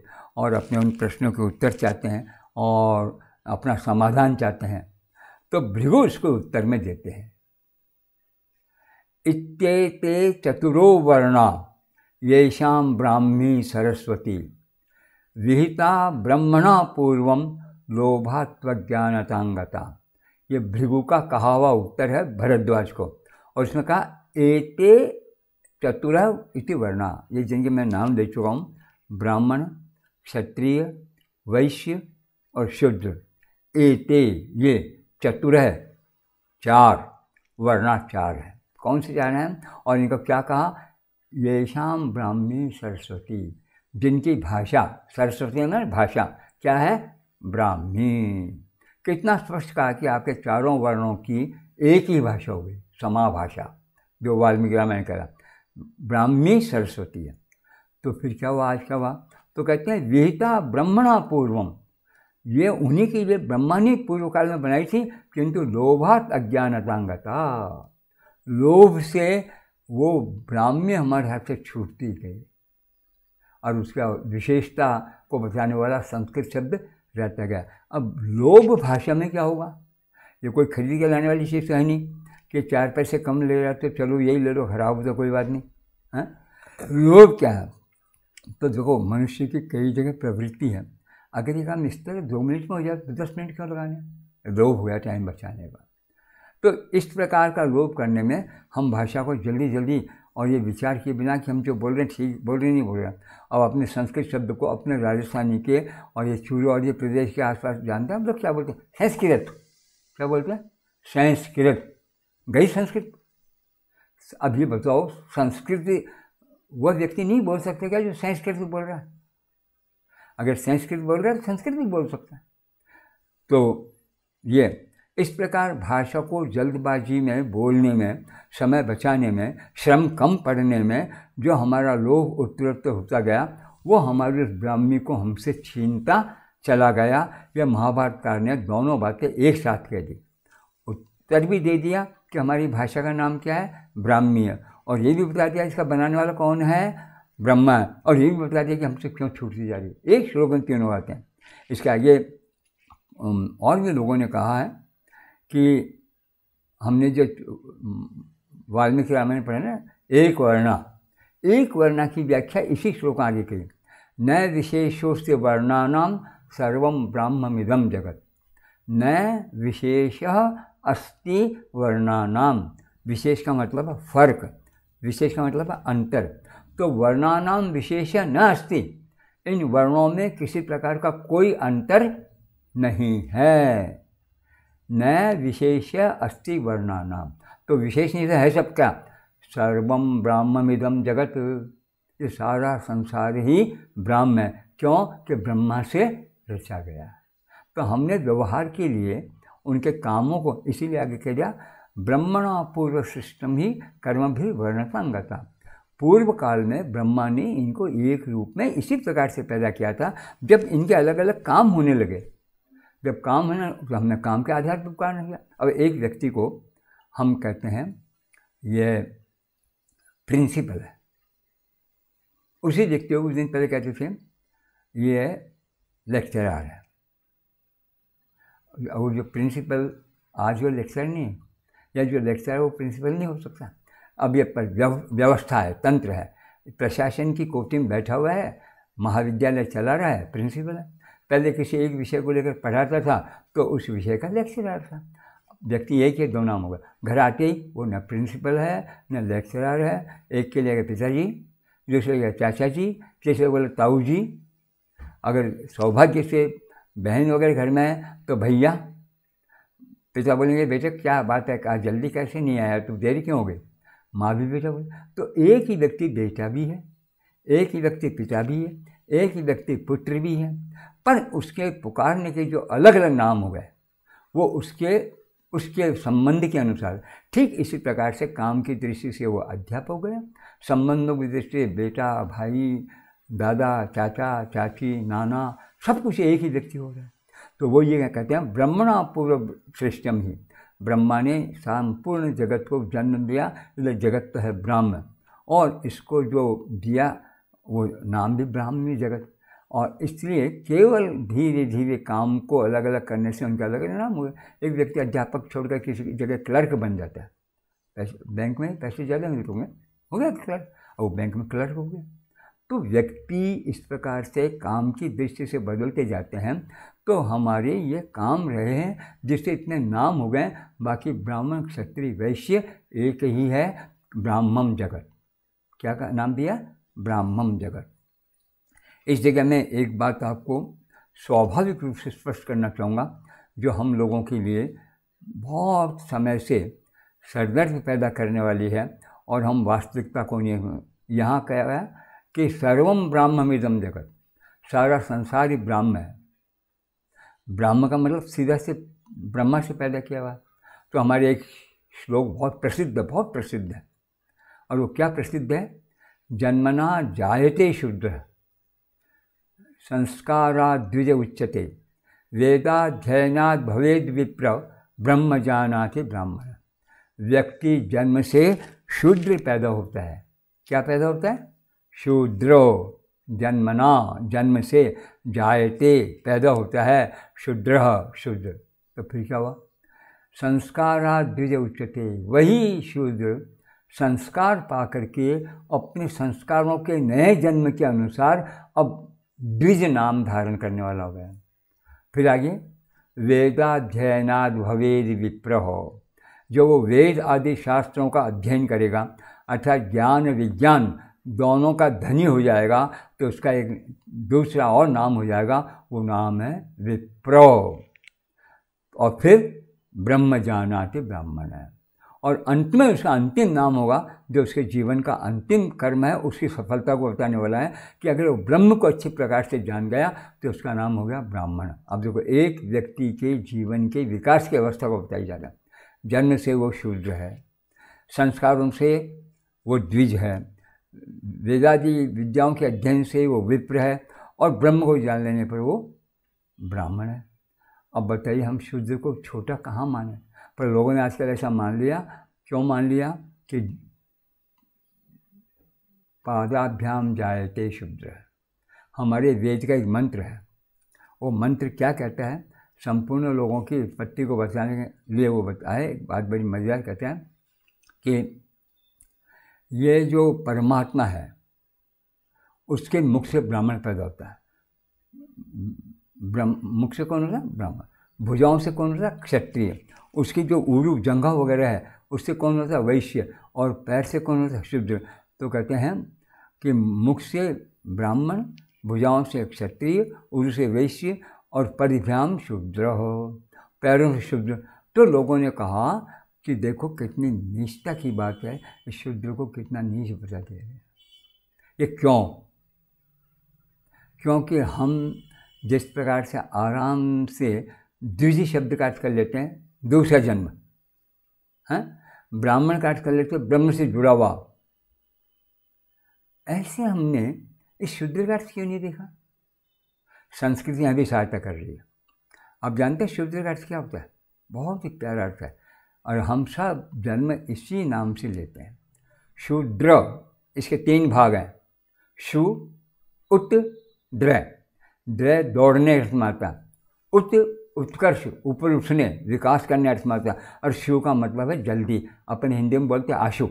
और अपने उन प्रश्नों के उत्तर चाहते हैं और अपना समाधान चाहते हैं तो भृगु उसको उत्तर में देते हैं इत्येते चतुरो वर्णा येषां ब्राह्मी सरस्वती विहिता ब्रह्मणा पूर्व लोभात्वज्ञानतांगता ये भृगु का कहा हुआ उत्तर है भरद्वाज को और उसने कहा एते चतुर इति वर्णा ये जिनके मैं नाम दे चुका हूँ ब्राह्मण क्षत्रिय वैश्य और शुद्ध एते ये चतुर है चार वर्णा चार है कौन से चार हैं और इनको क्या कहा येषाम ब्राह्मी सरस्वती जिनकी भाषा सरस्वती ना भाषा क्या है ब्राह्मी कितना स्पष्ट कहा कि आपके चारों वर्णों की एक ही भाषा होगी समा भाषा जो वाल्मीकि रामायण कह रहा ब्राह्मी सरस्वती है तो फिर क्या हुआ आज क्या हुआ तो कहते हैं विहिता ब्रह्मणा पूर्वम ये उन्हीं की ये ब्रह्मा पूर्व काल में बनाई थी किंतु लोभात अज्ञानतांगता लोभ से वो ब्राह्म्य हमारे हाथ से छूटती गई और उसका विशेषता को बताने वाला संस्कृत शब्द रहता गया अब लोभ भाषा में क्या होगा ये कोई खरीद के लाने वाली चीज़ तो है नहीं कि चार पैसे कम ले रहे तो चलो यही ले लो खराब तो कोई बात नहीं है हाँ? लोभ क्या है तो देखो मनुष्य की कई जगह प्रवृत्ति है अगर ये काम इस तरह दो मिनट में हो जाए तो दस मिनट क्यों लगाने लोभ हुआ टाइम बचाने का तो इस प्रकार का लोप करने में हम भाषा को जल्दी जल्दी और ये विचार किए बिना कि हम जो बोल रहे हैं ठीक बोल रहे नहीं बोल रहे और अपने संस्कृत शब्द को अपने राजस्थानी के और ये चूरू और ये प्रदेश के आसपास जानते हैं हम लोग क्या बोलते हैं संस्कृत क्या बोलते हैं संस्कृत गई संस्कृत अब ये बताओ संस्कृत वह व्यक्ति नहीं बोल सकते क्या जो संस्कृत बोल रहा है अगर संस्कृत बोल रहा है तो संस्कृत भी बोल सकता है तो ये इस प्रकार भाषा को जल्दबाजी में बोलने में समय बचाने में श्रम कम पड़ने में जो हमारा लोभ उत्तृप्त होता गया वो हमारे ब्राह्मी को हमसे छीनता चला गया यह कार ने दोनों बातें एक साथ कह दी उत्तर भी दे दिया कि हमारी भाषा का नाम क्या है है और ये भी बता दिया इसका बनाने वाला कौन है ब्रह्मा है और ये भी बता दिया कि हमसे क्यों छूटती जा रही है एक श्लोगन तीनों बातें इसके आगे और भी लोगों ने कहा है कि हमने जो वाल्मीकि रामायण पढ़े ना एक वर्णा एक वर्णा की व्याख्या इसी श्लोक आगे की न विशेषोस्त वर्णानाम सर्व ब्राह्ममिदम जगत न विशेष अस्ति वर्णानाम विशेष का मतलब है फर्क विशेष का मतलब है अंतर तो वर्णानाम विशेष न अस्ति इन वर्णों में किसी प्रकार का कोई अंतर नहीं है न विशेष अस्थि वर्णानाम तो विशेष नहीं तो है सब क्या सर्वम इदम जगत ये सारा संसार ही ब्राह्म है क्यों कि ब्रह्मा से रचा गया तो हमने व्यवहार के लिए उनके कामों को इसीलिए आगे कह दिया ब्रह्मण पूर्व सिस्टम ही कर्म भी वर्णतांगता पूर्व काल में ब्रह्मा ने इनको एक रूप में इसी प्रकार से पैदा किया था जब इनके अलग अलग काम होने लगे जब काम है ना तो हमने काम के आधार पर पुकारना किया अब एक व्यक्ति को हम कहते हैं ये प्रिंसिपल है उसी व्यक्ति को उस दिन पहले कहते थे ये लेक्चरर है और जो प्रिंसिपल आज वो लेक्चर नहीं है या जो लेक्चर है वो प्रिंसिपल नहीं हो सकता अब ये पर व्यवस्था है तंत्र है प्रशासन की कोटि में बैठा हुआ है महाविद्यालय चला रहा है प्रिंसिपल है पहले किसी एक विषय को लेकर पढ़ाता था तो उस विषय का लेक्चरार था व्यक्ति एक ही दो नाम होगा घर आते ही वो न प्रिंसिपल है न लेक्चरार है एक के लिए पिताजी दूसरे के चाचा जी तीसरे बोले ताऊ जी अगर सौभाग्य से बहन वगैरह घर में है तो भैया पिता बोलेंगे बेटे क्या बात है कहा जल्दी कैसे नहीं आया तुम देरी क्यों हो गई माँ भी बेटा बोले तो एक ही व्यक्ति बेटा भी है एक ही व्यक्ति पिता भी है एक ही व्यक्ति पुत्र भी है पर उसके पुकारने के जो अलग अलग नाम हो गए वो उसके उसके संबंध के अनुसार ठीक इसी प्रकार से काम की दृष्टि से वो अध्यापक हो गया संबंधों की दृष्टि से बेटा भाई दादा चाचा चाची नाना सब कुछ एक ही व्यक्ति हो गया तो वो ये कहते हैं ब्रह्मणा पूर्व श्रेष्ठम ही ब्रह्मा ने संपूर्ण जगत को जन्म दिया इसलिए जगत तो है ब्राह्मण और इसको जो दिया वो नाम भी ब्राह्मणी जगत और इसलिए केवल धीरे धीरे काम को अलग अलग करने से उनका अलग नाम हुआ एक व्यक्ति अध्यापक छोड़कर किसी जगह क्लर्क बन जाता है पैसे बैंक में पैसे ज़्यादा मिलते होंगे हो गया क्लर्क और वो बैंक में क्लर्क हो गया तो व्यक्ति इस प्रकार से काम की दृष्टि से बदलते जाते हैं तो हमारे ये काम रहे हैं जिससे इतने नाम हो गए बाकी ब्राह्मण क्षत्रिय वैश्य एक ही है ब्राह्मम जगत क्या का नाम दिया ब्राह्मम जगत इस जगह मैं एक बात आपको स्वाभाविक रूप से स्पष्ट करना चाहूँगा जो हम लोगों के लिए बहुत समय से सरदर्द पैदा करने वाली है और हम वास्तविकता को नहीं यहाँ कह रहा है कि सर्वम ब्राह्मणमिदम जगत सारा संसार ही ब्राह्म है ब्राह्म का मतलब सीधा से ब्रह्मा से पैदा किया हुआ तो हमारे एक श्लोक बहुत प्रसिद्ध है बहुत प्रसिद्ध है और वो क्या प्रसिद्ध है जन्मना जायते शुद्ध है संस्काराद्विज उच्यते वेदाध्ययना भवेद विप्र ब्रह्म थे ब्राह्मण व्यक्ति जन्म से शूद्र पैदा होता है क्या पैदा होता है शूद्रो जन्मना जन्म से जायते पैदा होता है शूद्र शूद्र तो फिर क्या हुआ संस्काराद्विज उच्यते वही शूद्र संस्कार पाकर के अपने संस्कारों के नए जन्म के अनुसार अब द्विज नाम धारण करने वाला हो गया फिर आगे वेदाध्ययनाद भवेद विप्र हो जो वो वेद आदि शास्त्रों का अध्ययन करेगा अर्थात ज्ञान विज्ञान दोनों का धनी हो जाएगा तो उसका एक दूसरा और नाम हो जाएगा वो नाम है विप्रो और फिर ब्रह्म जाना ब्राह्मण है और अंत में उसका अंतिम नाम होगा जो उसके जीवन का अंतिम कर्म है उसकी सफलता को बताने वाला है कि अगर वो ब्रह्म को अच्छे प्रकार से जान गया तो उसका नाम हो गया ब्राह्मण अब देखो एक व्यक्ति के जीवन के विकास की अवस्था को बताई जा रहा है जन्म से वो शूद्र है संस्कारों से वो द्विज है वेदादि विद्याओं के अध्ययन से वो विप्र है और ब्रह्म को जान लेने पर वो ब्राह्मण है अब बताइए हम शूद्र को छोटा कहाँ माने पर लोगों ने आजकल ऐसा मान लिया क्यों मान लिया कि पादाभ्याम जायते शुद्र हमारे वेद का एक मंत्र है वो मंत्र क्या कहता है संपूर्ण लोगों की उत्पत्ति को बचाने के लिए वो बताए एक बात बड़ी मजेदार कहते हैं कि ये जो परमात्मा है उसके मुख से ब्राह्मण पैदा होता है ब्रह्म मुख से कौन होता है ब्राह्मण भुजाओं से कौन होता है क्षत्रिय उसकी जो उरु जंगा वगैरह है उससे कौन होता है वैश्य और पैर से कौन होता है शुद्ध तो कहते हैं कि मुख से ब्राह्मण भुजाओं से क्षत्रिय उरु से वैश्य और परिभ्याम शुद्र हो पैरों से शूद्र तो लोगों ने कहा कि देखो कितनी निष्ठा की बात है इस शुद्र को कितना नीच बता दिया है ये क्यों क्योंकि हम जिस प्रकार से आराम से द्विजी शब्द का अर्थ कर लेते हैं दूसरा जन्म है हाँ? ब्राह्मण का अर्थ कर लेते ब्रह्म से जुड़ा हुआ ऐसे हमने इस शूद्र का अर्थ क्यों नहीं देखा संस्कृत यहाँ भी सहायता कर रही है आप जानते हैं शूद्र का अर्थ क्या होता है बहुत ही प्यारा अर्थ है और हम सब जन्म इसी नाम से लेते हैं शूद्र इसके तीन भाग हैं शु उत ड्र द्र दौड़ने माता उत उत्कर्ष ऊपर उठने विकास करने अर्थ अर्थमात्मा और शिव का मतलब है जल्दी अपने हिंदी में बोलते हैं आशु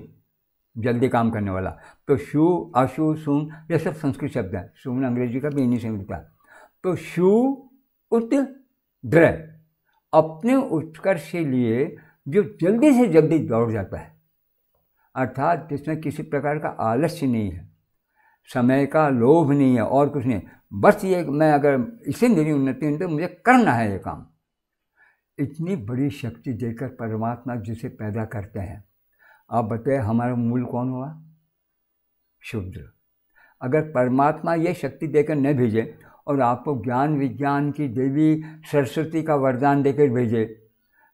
जल्दी काम करने वाला तो शु आशु सुम ये सब संस्कृत शब्द हैं सुमन अंग्रेजी का भी इन्हीं से मिलता है तो शु उत द्र अपने उत्कर्ष के लिए जो जल्दी से जल्दी दौड़ जाता है अर्थात जिसमें किसी प्रकार का आलस्य नहीं है समय का लोभ नहीं है और कुछ नहीं बस ये मैं अगर इसे मेरी उन्नति तो मुझे करना है ये काम इतनी बड़ी शक्ति देकर परमात्मा जिसे पैदा करते हैं आप बताए हमारा मूल कौन हुआ शूद्र अगर परमात्मा ये शक्ति देकर न भेजे और आपको ज्ञान विज्ञान की देवी सरस्वती का वरदान देकर भेजे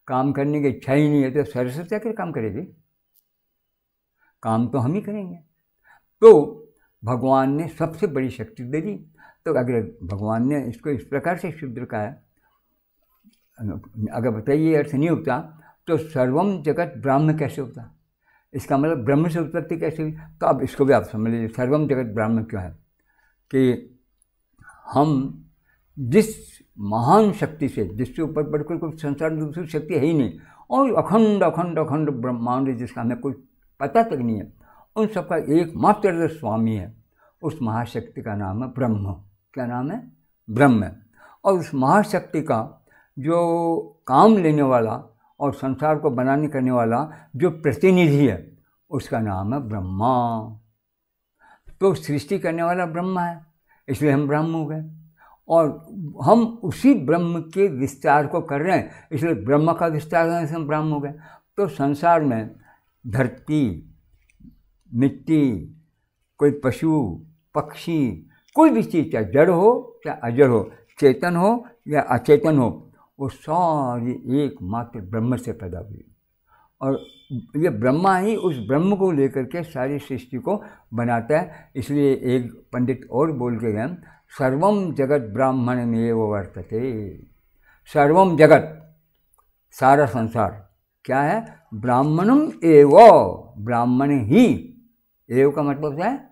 काम करने की इच्छा ही नहीं है तो सरस्वती आकर काम करेगी काम तो हम ही करेंगे तो भगवान ने सबसे बड़ी शक्ति दे दी तो अगर भगवान ने इसको इस प्रकार से शुद्ध कहा है अगर बताइए अर्थ नहीं होता तो सर्वम जगत ब्राह्मण कैसे होता इसका मतलब ब्रह्म से उत्पत्ति कैसे हुई तो अब इसको भी आप समझ लीजिए सर्वम जगत ब्राह्मण क्यों है कि हम जिस महान शक्ति से जिसके ऊपर बढ़कर कोई संसार में दूसरी शक्ति है ही नहीं और अखंड अखंड अखंड ब्रह्मांड जिसका हमें कोई पता तक नहीं है उन सबका एकमात्र स्वामी है उस महाशक्ति का नाम है ब्रह्म क्या नाम है ब्रह्म है और उस महाशक्ति का जो काम लेने वाला और संसार को बनाने करने वाला जो प्रतिनिधि है उसका नाम है ब्रह्मा तो सृष्टि करने वाला ब्रह्मा है इसलिए हम ब्रह्म हो गए और हम उसी ब्रह्म के विस्तार को कर रहे हैं इसलिए ब्रह्म का विस्तार करने से हम ब्रह्म हो गए तो संसार में धरती मिट्टी कोई पशु पक्षी कोई भी चीज़ चाहे जड़ हो चाहे अजड़ हो चेतन हो या अचेतन हो वो सारी एकमात्र ब्रह्म से पैदा हुई और ये ब्रह्मा ही उस ब्रह्म को लेकर के सारी सृष्टि को बनाता है इसलिए एक पंडित और बोल के गए सर्वम जगत ब्राह्मण में वो वर्तते सर्वम जगत सारा संसार क्या है ब्राह्मणम एव ब्राह्मण ही एव का मतलब क्या है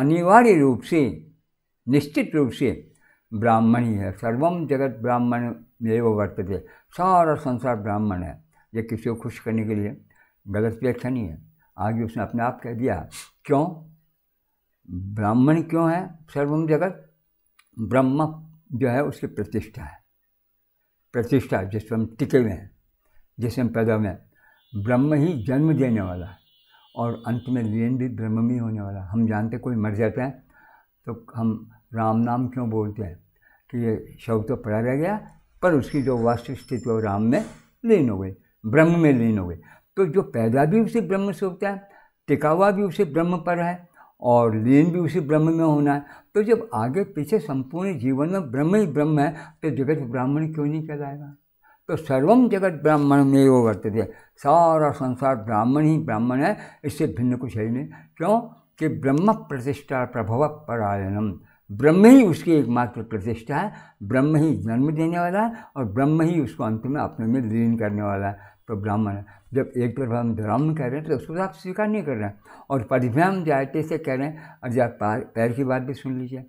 अनिवार्य रूप से निश्चित रूप से ब्राह्मण ही है सर्वम जगत ब्राह्मण में वो वर्तते सारा संसार ब्राह्मण है ये किसी को खुश करने के लिए गलत व्याख्या नहीं है आगे उसने अपने आप कह दिया क्यों ब्राह्मण क्यों है सर्वम जगत ब्रह्म जो है उसकी प्रतिष्ठा है प्रतिष्ठा जिस पर हम टिके हुए हैं जिसमें पैदा हुए हैं ब्रह्म ही जन्म देने वाला है और अंत में लीन भी ब्रह्म में होने वाला हम जानते कोई मर जाता है तो हम राम नाम क्यों बोलते हैं कि ये शव तो पड़ा रह गया पर उसकी जो वास्तविक स्थिति वो राम में लीन हो गई ब्रह्म में लीन हो गई तो जो पैदा भी उसी ब्रह्म से होता है टिका हुआ भी उसी ब्रह्म पर है और लीन भी उसी ब्रह्म में होना है तो जब आगे पीछे संपूर्ण जीवन में ब्रह्म ही ब्रह्म है तो जगत ब्राह्मण क्यों नहीं कहलाएगा तो सर्वम जगत ब्राह्मण में वो वर्त है सारा संसार ब्राह्मण ही ब्राह्मण है इससे भिन्न कुछ है ही नहीं क्यों कि ब्रह्म प्रतिष्ठा प्रभव परायणम ब्रह्म ही उसकी एकमात्र प्रतिष्ठा है ब्रह्म ही जन्म देने वाला है और ब्रह्म ही उसको अंत में अपने में लीन करने वाला है तो ब्राह्मण है जब एक तरफ हम ब्राह्मण कह रहे हैं तो उसको तो आप स्वीकार नहीं कर रहे हैं और परिभ्रम जायते से कह रहे हैं और जब पैर की बात भी सुन लीजिए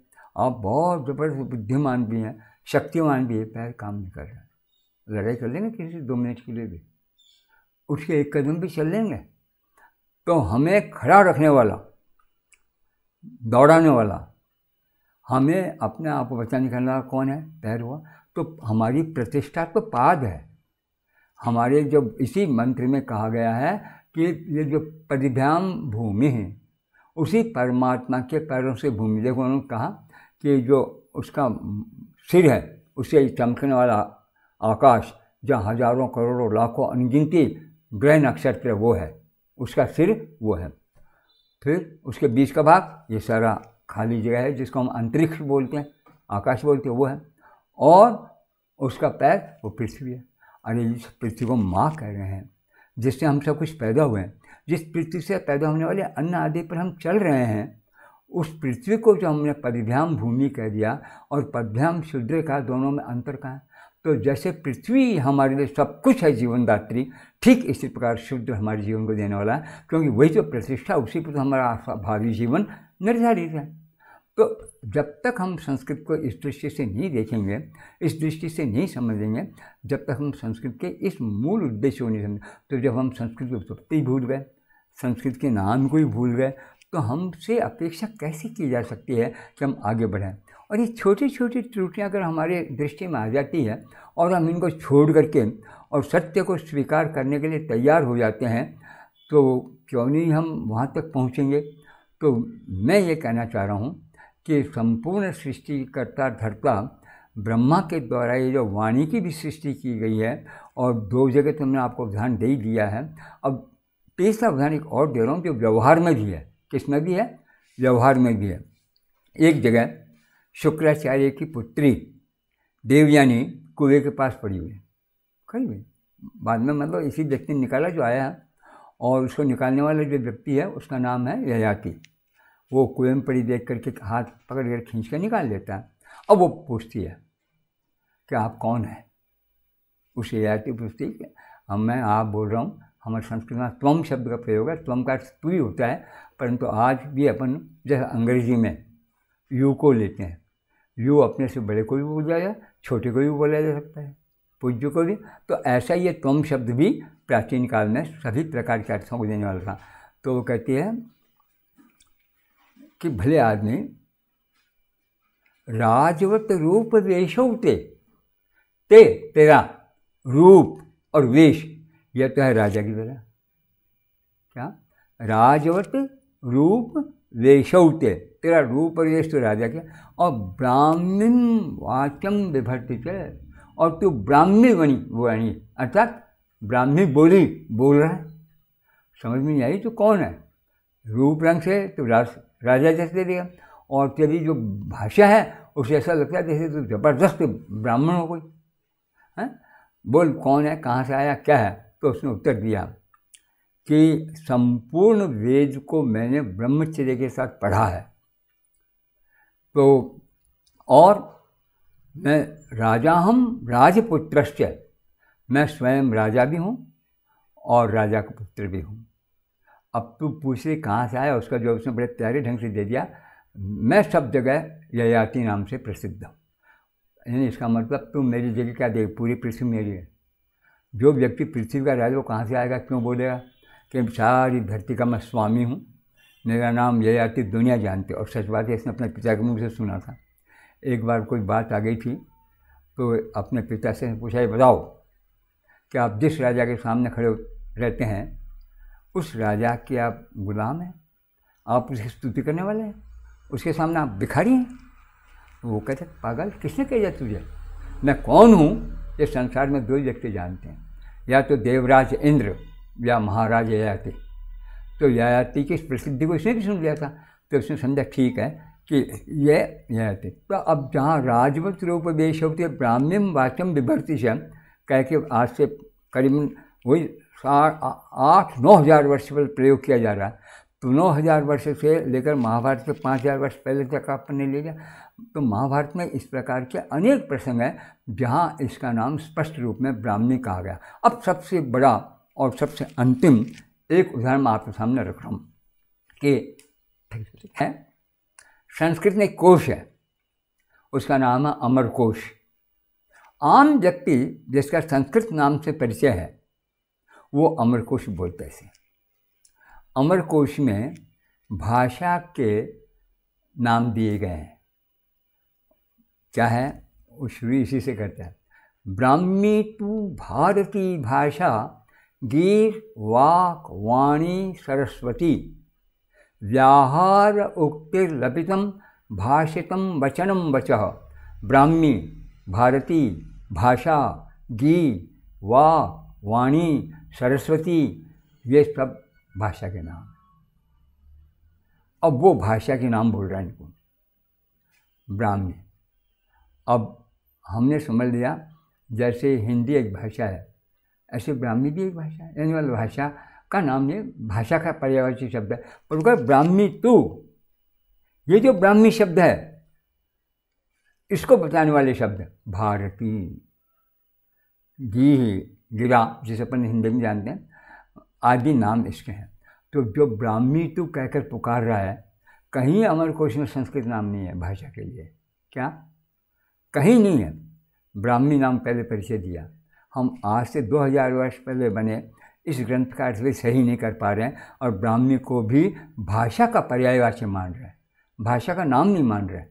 आप बहुत ज़बरदस्त बुद्धिमान भी हैं शक्तिमान भी है पैर काम नहीं कर रहे लड़ाई कर लेंगे किसी दो मिनट के लिए भी उठ के एक कदम भी चल लेंगे तो हमें खड़ा रखने वाला दौड़ाने वाला हमें अपने आप को बचाने के वाला कौन है पैर हुआ तो हमारी प्रतिष्ठा तो पाद है हमारे जो इसी मंत्र में कहा गया है कि ये जो परिभ्याम भूमि है उसी परमात्मा के पैरों से भूमि देखो उन्होंने कहा कि जो उसका सिर है उसे चमकने वाला आकाश जहाँ हजारों करोड़ों लाखों अनगिनती ग्रह नक्षत्र वो है उसका सिर वो है फिर उसके बीच का भाग ये सारा खाली जगह है जिसको हम अंतरिक्ष बोलते हैं आकाश बोलते हैं वो है और उसका पैर वो पृथ्वी है अरे इस पृथ्वी को माँ कह रहे हैं जिससे हम सब कुछ पैदा हुए हैं जिस पृथ्वी से पैदा होने वाले अन्न आदि पर हम चल रहे हैं उस पृथ्वी को जो हमने परिभ्याम भूमि कह दिया और पदभ्याम शूद्र का दोनों में अंतर कहा तो जैसे पृथ्वी हमारे लिए सब कुछ है जीवनदात्री ठीक इसी प्रकार शुद्ध हमारे जीवन को देने वाला है क्योंकि वही जो प्रतिष्ठा उसी पर तो हमारा भावी जीवन निर्धारित है तो जब तक हम संस्कृत को इस दृष्टि से नहीं देखेंगे इस दृष्टि से नहीं समझेंगे जब तक हम संस्कृत के इस मूल उद्देश्य को नहीं समझ तो जब हम संस्कृत की उत्पत्ति भूल गए संस्कृत के नाम को ही भूल गए तो हमसे अपेक्षा कैसे की जा सकती है कि हम आगे बढ़ें और ये छोटी छोटी त्रुटियाँ अगर हमारे दृष्टि में आ जाती है और हम इनको छोड़ करके और सत्य को स्वीकार करने के लिए तैयार हो जाते हैं तो क्यों नहीं हम वहाँ तक पहुँचेंगे तो मैं ये कहना चाह रहा हूँ कि संपूर्ण सृष्टिकर्ता धरता ब्रह्मा के द्वारा ये जो वाणी की भी सृष्टि की गई है और दो जगह तो मैंने आपको ध्यान दे ही दिया है अब तीसरा ध्यान एक और दे रहा हूँ जो व्यवहार में भी है किस में भी है व्यवहार में भी है एक जगह शुक्राचार्य की पुत्री देवयानी कुएं के पास पड़ी हुई है कहीं बाद में मतलब इसी व्यक्ति ने निकाला जो आया और उसको निकालने वाला जो व्यक्ति है उसका नाम है ययाति वो कुएं में पड़ी देख करके हाथ पकड़ कर खींच कर निकाल लेता है अब वो पूछती है कि आप कौन है उस ययाति पूछती है हम मैं आप बोल रहा हूँ हमारे संस्कृत में त्वम शब्द का प्रयोग है त्वम का तू ही होता है परंतु आज भी अपन जैसे अंग्रेजी में यू को लेते हैं यू अपने से बड़े को भी बोला जा छोटे को भी बोला जा सकता है पूज्य को भी तो ऐसा ये तुम शब्द भी प्राचीन काल में सभी प्रकार के अर्थों को देने वाला था तो वो कहती है कि भले आदमी राजवत रूप ते, ते तेरा रूप और वेश यह तो है राजा की तरह क्या राजवत रूप वेशौते तेरा रूप और तो राजा के और ब्राह्मीण वाचम विभर्ति च और तू ब्राह्मी बनी वाणी अर्थात ब्राह्मी बोली बोल रहा है समझ में नहीं आई तो कौन है रूप रंग से तो राजा जैसे दिया और तेरी जो भाषा है उसे ऐसा लगता है जैसे तू जबरदस्त ब्राह्मण हो कोई है बोल कौन है कहाँ से आया क्या है तो उसने उत्तर दिया कि संपूर्ण वेद को मैंने ब्रह्मचर्य के साथ पढ़ा है तो और मैं राजा हम राजपुत्र मैं स्वयं राजा भी हूँ और राजा का पुत्र भी हूँ अब तू पूछ रही कहाँ से आया उसका जवाब उसने बड़े प्यारे ढंग से दे दिया मैं सब जगह ययाति नाम से प्रसिद्ध हूँ यानी इसका मतलब तू मेरी जगह क्या देख पूरी पृथ्वी मेरी है जो व्यक्ति पृथ्वी का राजा वो कहाँ से आएगा क्यों बोलेगा कि सारी धरती का मैं स्वामी हूँ मेरा नाम ये आती दुनिया जानती और सच बात है इसने अपने पिता के मुँह से सुना था एक बार कोई बात आ गई थी तो अपने पिता से पूछा बताओ कि आप जिस राजा के सामने खड़े रहते हैं उस राजा के आप गुलाम हैं आप उसकी स्तुति करने वाले हैं उसके सामने आप भिखारी हैं तो वो कहते पागल किसने कह दिया तुझे मैं कौन हूँ ये संसार में दो ही व्यक्ति जानते हैं या तो देवराज इंद्र या महाराज ययाति तो ययाति की प्रसिद्धि को इसने भी सुन लिया था तो उसने समझा ठीक है कि ये ययाति तो अब जहाँ राजवत देश होती है ब्राह्मण वाचम विभर्ति से कह के आज से करीबन वही आठ नौ हज़ार वर्ष पर प्रयोग किया जा रहा है तो नौ हज़ार वर्ष से लेकर महाभारत के पाँच हज़ार वर्ष पहले तक आपने ले लिया तो महाभारत में इस प्रकार के अनेक प्रसंग हैं जहाँ इसका नाम स्पष्ट रूप में ब्राह्मी कहा गया अब सबसे बड़ा और सबसे अंतिम एक उदाहरण मैं आपके सामने रख रहा हूँ कि है संस्कृत में कोश है उसका नाम है अमर कोश आम व्यक्ति जिसका संस्कृत नाम से परिचय है वो अमरकोश बोलते थे अमरकोश में भाषा के नाम दिए गए हैं क्या है उस इसी से करते हैं ब्राह्मी टू भारतीय भाषा गीत वाक वाणी सरस्वती व्याहार लपित भाषित वचनम वच ब्राह्मी भारती भाषा गी वा वाणी सरस्वती ये सब भाषा के नाम अब वो भाषा के नाम बोल रहा है इनको ब्राह्मी अब हमने समझ लिया जैसे हिंदी एक भाषा है ऐसे ब्राह्मी भी एक भाषा है एनिमल भाषा का नाम नहीं भाषा का पर्यावरण शब्द है पर उनका ब्राह्मी तू ये जो ब्राह्मी शब्द है इसको बताने वाले शब्द भारती गी गिरा जिसे अपन हिंदी में जानते हैं आदि नाम इसके हैं तो जो ब्राह्मी तू कहकर पुकार रहा है कहीं अमर कोश में संस्कृत नाम नहीं है भाषा के लिए क्या कहीं नहीं है ब्राह्मी नाम पहले परिचय दिया हम आज से 2000 वर्ष पहले बने इस ग्रंथ का अर्थ भी सही नहीं कर पा रहे हैं और ब्राह्मी को भी भाषा का पर्यायवाची मान रहे हैं भाषा का नाम नहीं मान रहे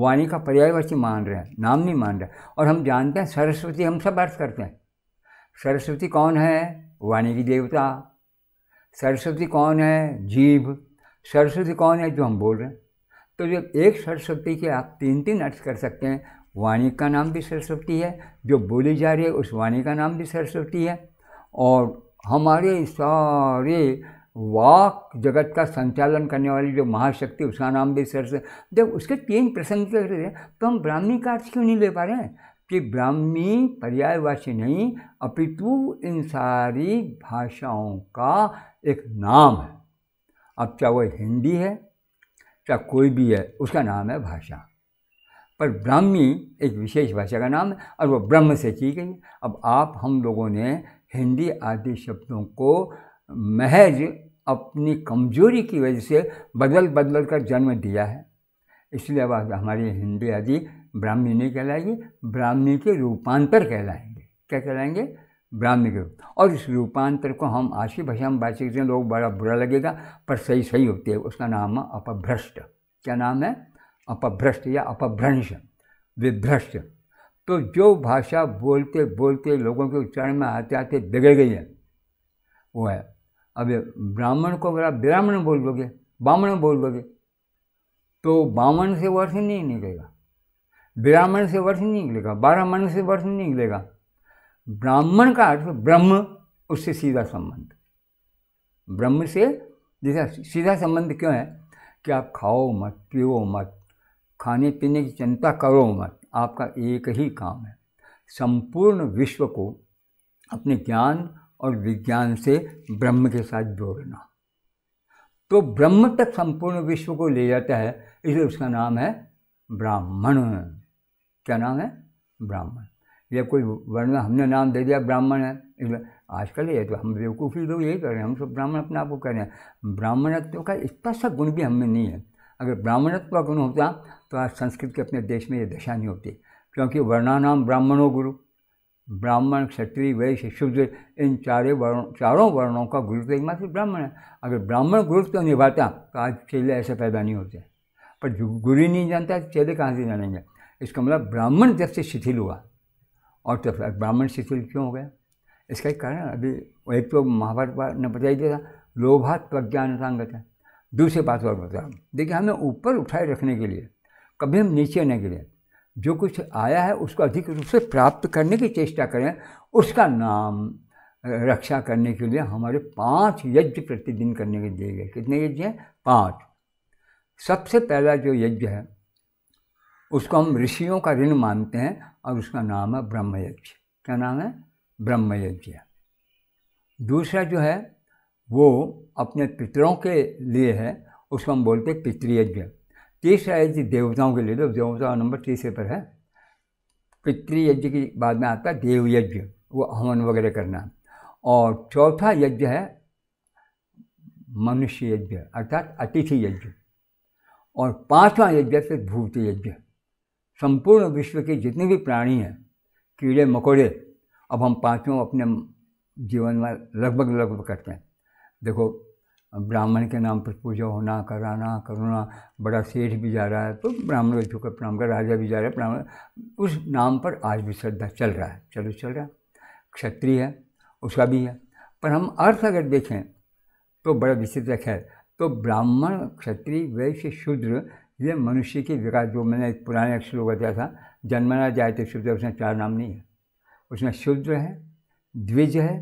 वाणी का पर्यायवाची मान रहे हैं नाम नहीं मान रहे और हम जानते हैं सरस्वती हम सब अर्थ करते हैं सरस्वती कौन है वाणी की देवता सरस्वती कौन है जीव सरस्वती कौन है जो हम बोल रहे हैं तो जब एक सरस्वती के आप तीन तीन अर्थ कर सकते हैं वाणी का नाम भी सरस्वती है जो बोली जा रही है उस वाणी का नाम भी सरस्वती है और हमारे सारे वाक जगत का संचालन करने वाली जो महाशक्ति उसका नाम भी सरस्वती जब उसके तीन प्रसंग रहे हैं तो हम ब्राह्मी का अर्थ क्यों नहीं ले पा रहे हैं कि ब्राह्मी पर्यायवाची नहीं अपितु इन सारी भाषाओं का एक नाम है अब चाहे वह हिंदी है चाहे कोई भी है उसका नाम है भाषा पर ब्राह्मी एक विशेष भाषा का नाम है और वो ब्रह्म से की गई अब आप हम लोगों ने हिंदी आदि शब्दों को महज अपनी कमजोरी की वजह से बदल बदल कर जन्म दिया है इसलिए अब हमारी हिंदी आदि ब्राह्मी नहीं कहलाएगी ब्राह्मी के रूपांतर कहलाएंगे क्या कहलाएंगे ब्राह्मी के रूप और इस रूपांतर को हम आज की भाषा में बात सकते हैं लोग बड़ा बुरा लगेगा पर सही सही होती है उसका नाम है अपभ्रष्ट क्या नाम है अपभ्रष्ट या अपभ्रंश विभ्रष्ट तो जो भाषा बोलते बोलते लोगों के उच्चारण में आते आते बिगड़ गई है वो है अब ब्राह्मण को अगर आप ब्राह्मण बोल दोगे ब्राह्मण बोल दोगे तो बावन से वर्ष नहीं निकलेगा ब्राह्मण से वर्ष नहीं निकलेगा ब्राह्मण से वर्ष नहीं निकलेगा ब्राह्मण का अर्थ ब्रह्म उससे सीधा संबंध ब्रह्म से जैसा सीधा संबंध क्यों है कि आप खाओ मत पियो मत खाने पीने की चिंता करो मत आपका एक ही काम है संपूर्ण विश्व को अपने ज्ञान और विज्ञान से ब्रह्म के साथ जोड़ना तो ब्रह्म तक संपूर्ण विश्व को ले जाता है इसलिए उसका नाम है ब्राह्मण क्या नाम है ब्राह्मण या कोई वर्ण हमने नाम दे दिया ब्राह्मण है इसलिए आजकल ये तो हम बेवकूफ़ी लोग यही कर रहे हैं हम सब ब्राह्मण अपने आप को कह रहे हैं ब्राह्मणत्व का इतना सा गुण भी हमें नहीं है अगर ब्राह्मणत्व का गुण होता तो आज संस्कृत के अपने देश में ये दशा नहीं होती क्योंकि वर्णानाम ब्राह्मणों गुरु ब्राह्मण क्षत्रिय वैश्य शुद्ध इन चारे वर्ण चारों वर्णों का गुरु तो एकमात्र ब्राह्मण है अगर ब्राह्मण गुरु तो निभाता तो आज चेले ऐसे पैदा नहीं होते पर गुरु ही नहीं जानता तो चेले कहाँ से जानेंगे इसका मतलब ब्राह्मण जब से शिथिल हुआ और तब तो ब्राह्मण शिथिल क्यों हो गया इसका एक कारण अभी एक तो महाभारत ने बताई दिया था लोभा प्रज्ञान सांगत है दूसरी बात और बता देखिए हमें ऊपर उठाए रखने के लिए कभी हम नीचे न गिरें जो कुछ आया है उसको अधिक रूप से प्राप्त करने की चेष्टा करें उसका नाम रक्षा करने के लिए हमारे पांच यज्ञ प्रतिदिन करने के दिए गए कितने यज्ञ हैं पांच सबसे पहला जो यज्ञ है उसको हम ऋषियों का ऋण मानते हैं और उसका नाम है ब्रह्म यज्ञ क्या नाम है ब्रह्मयज्ञ दूसरा जो है वो अपने पितरों के लिए है उसको हम बोलते हैं पितृयज्ञ तीस यज्ञ देवताओं के लिए तो देवताओं नंबर तीसरे पर है पितृयज्ञ के बाद में आता है देवयज्ञ वो हवन वगैरह करना और चौथा यज्ञ है मनुष्य यज्ञ अर्थात अतिथि यज्ञ और पांचवा यज्ञ है भूत यज्ञ संपूर्ण विश्व के जितने भी प्राणी हैं कीड़े मकोड़े अब हम पांचों अपने जीवन में लगभग लगभग करते हैं देखो ब्राह्मण के नाम पर पूजा होना कराना करना बड़ा सेठ भी जा रहा है तो ब्राह्मण बच्चों का प्रणाम कर राजा भी जा रहा है ब्राह्मण उस नाम पर आज भी श्रद्धा चल रहा है चलो चल रहा है क्षत्रिय है उसका भी है पर हम अर्थ अगर देखें तो बड़ा विस्तृत खैर तो ब्राह्मण क्षत्रिय वैश्य शूद्र ये मनुष्य के विकास जो मैंने एक पुराने श्लोक दिया था जन्मना जाए तो शुद्ध उसमें चार नाम नहीं है उसमें शूद्र है द्विज है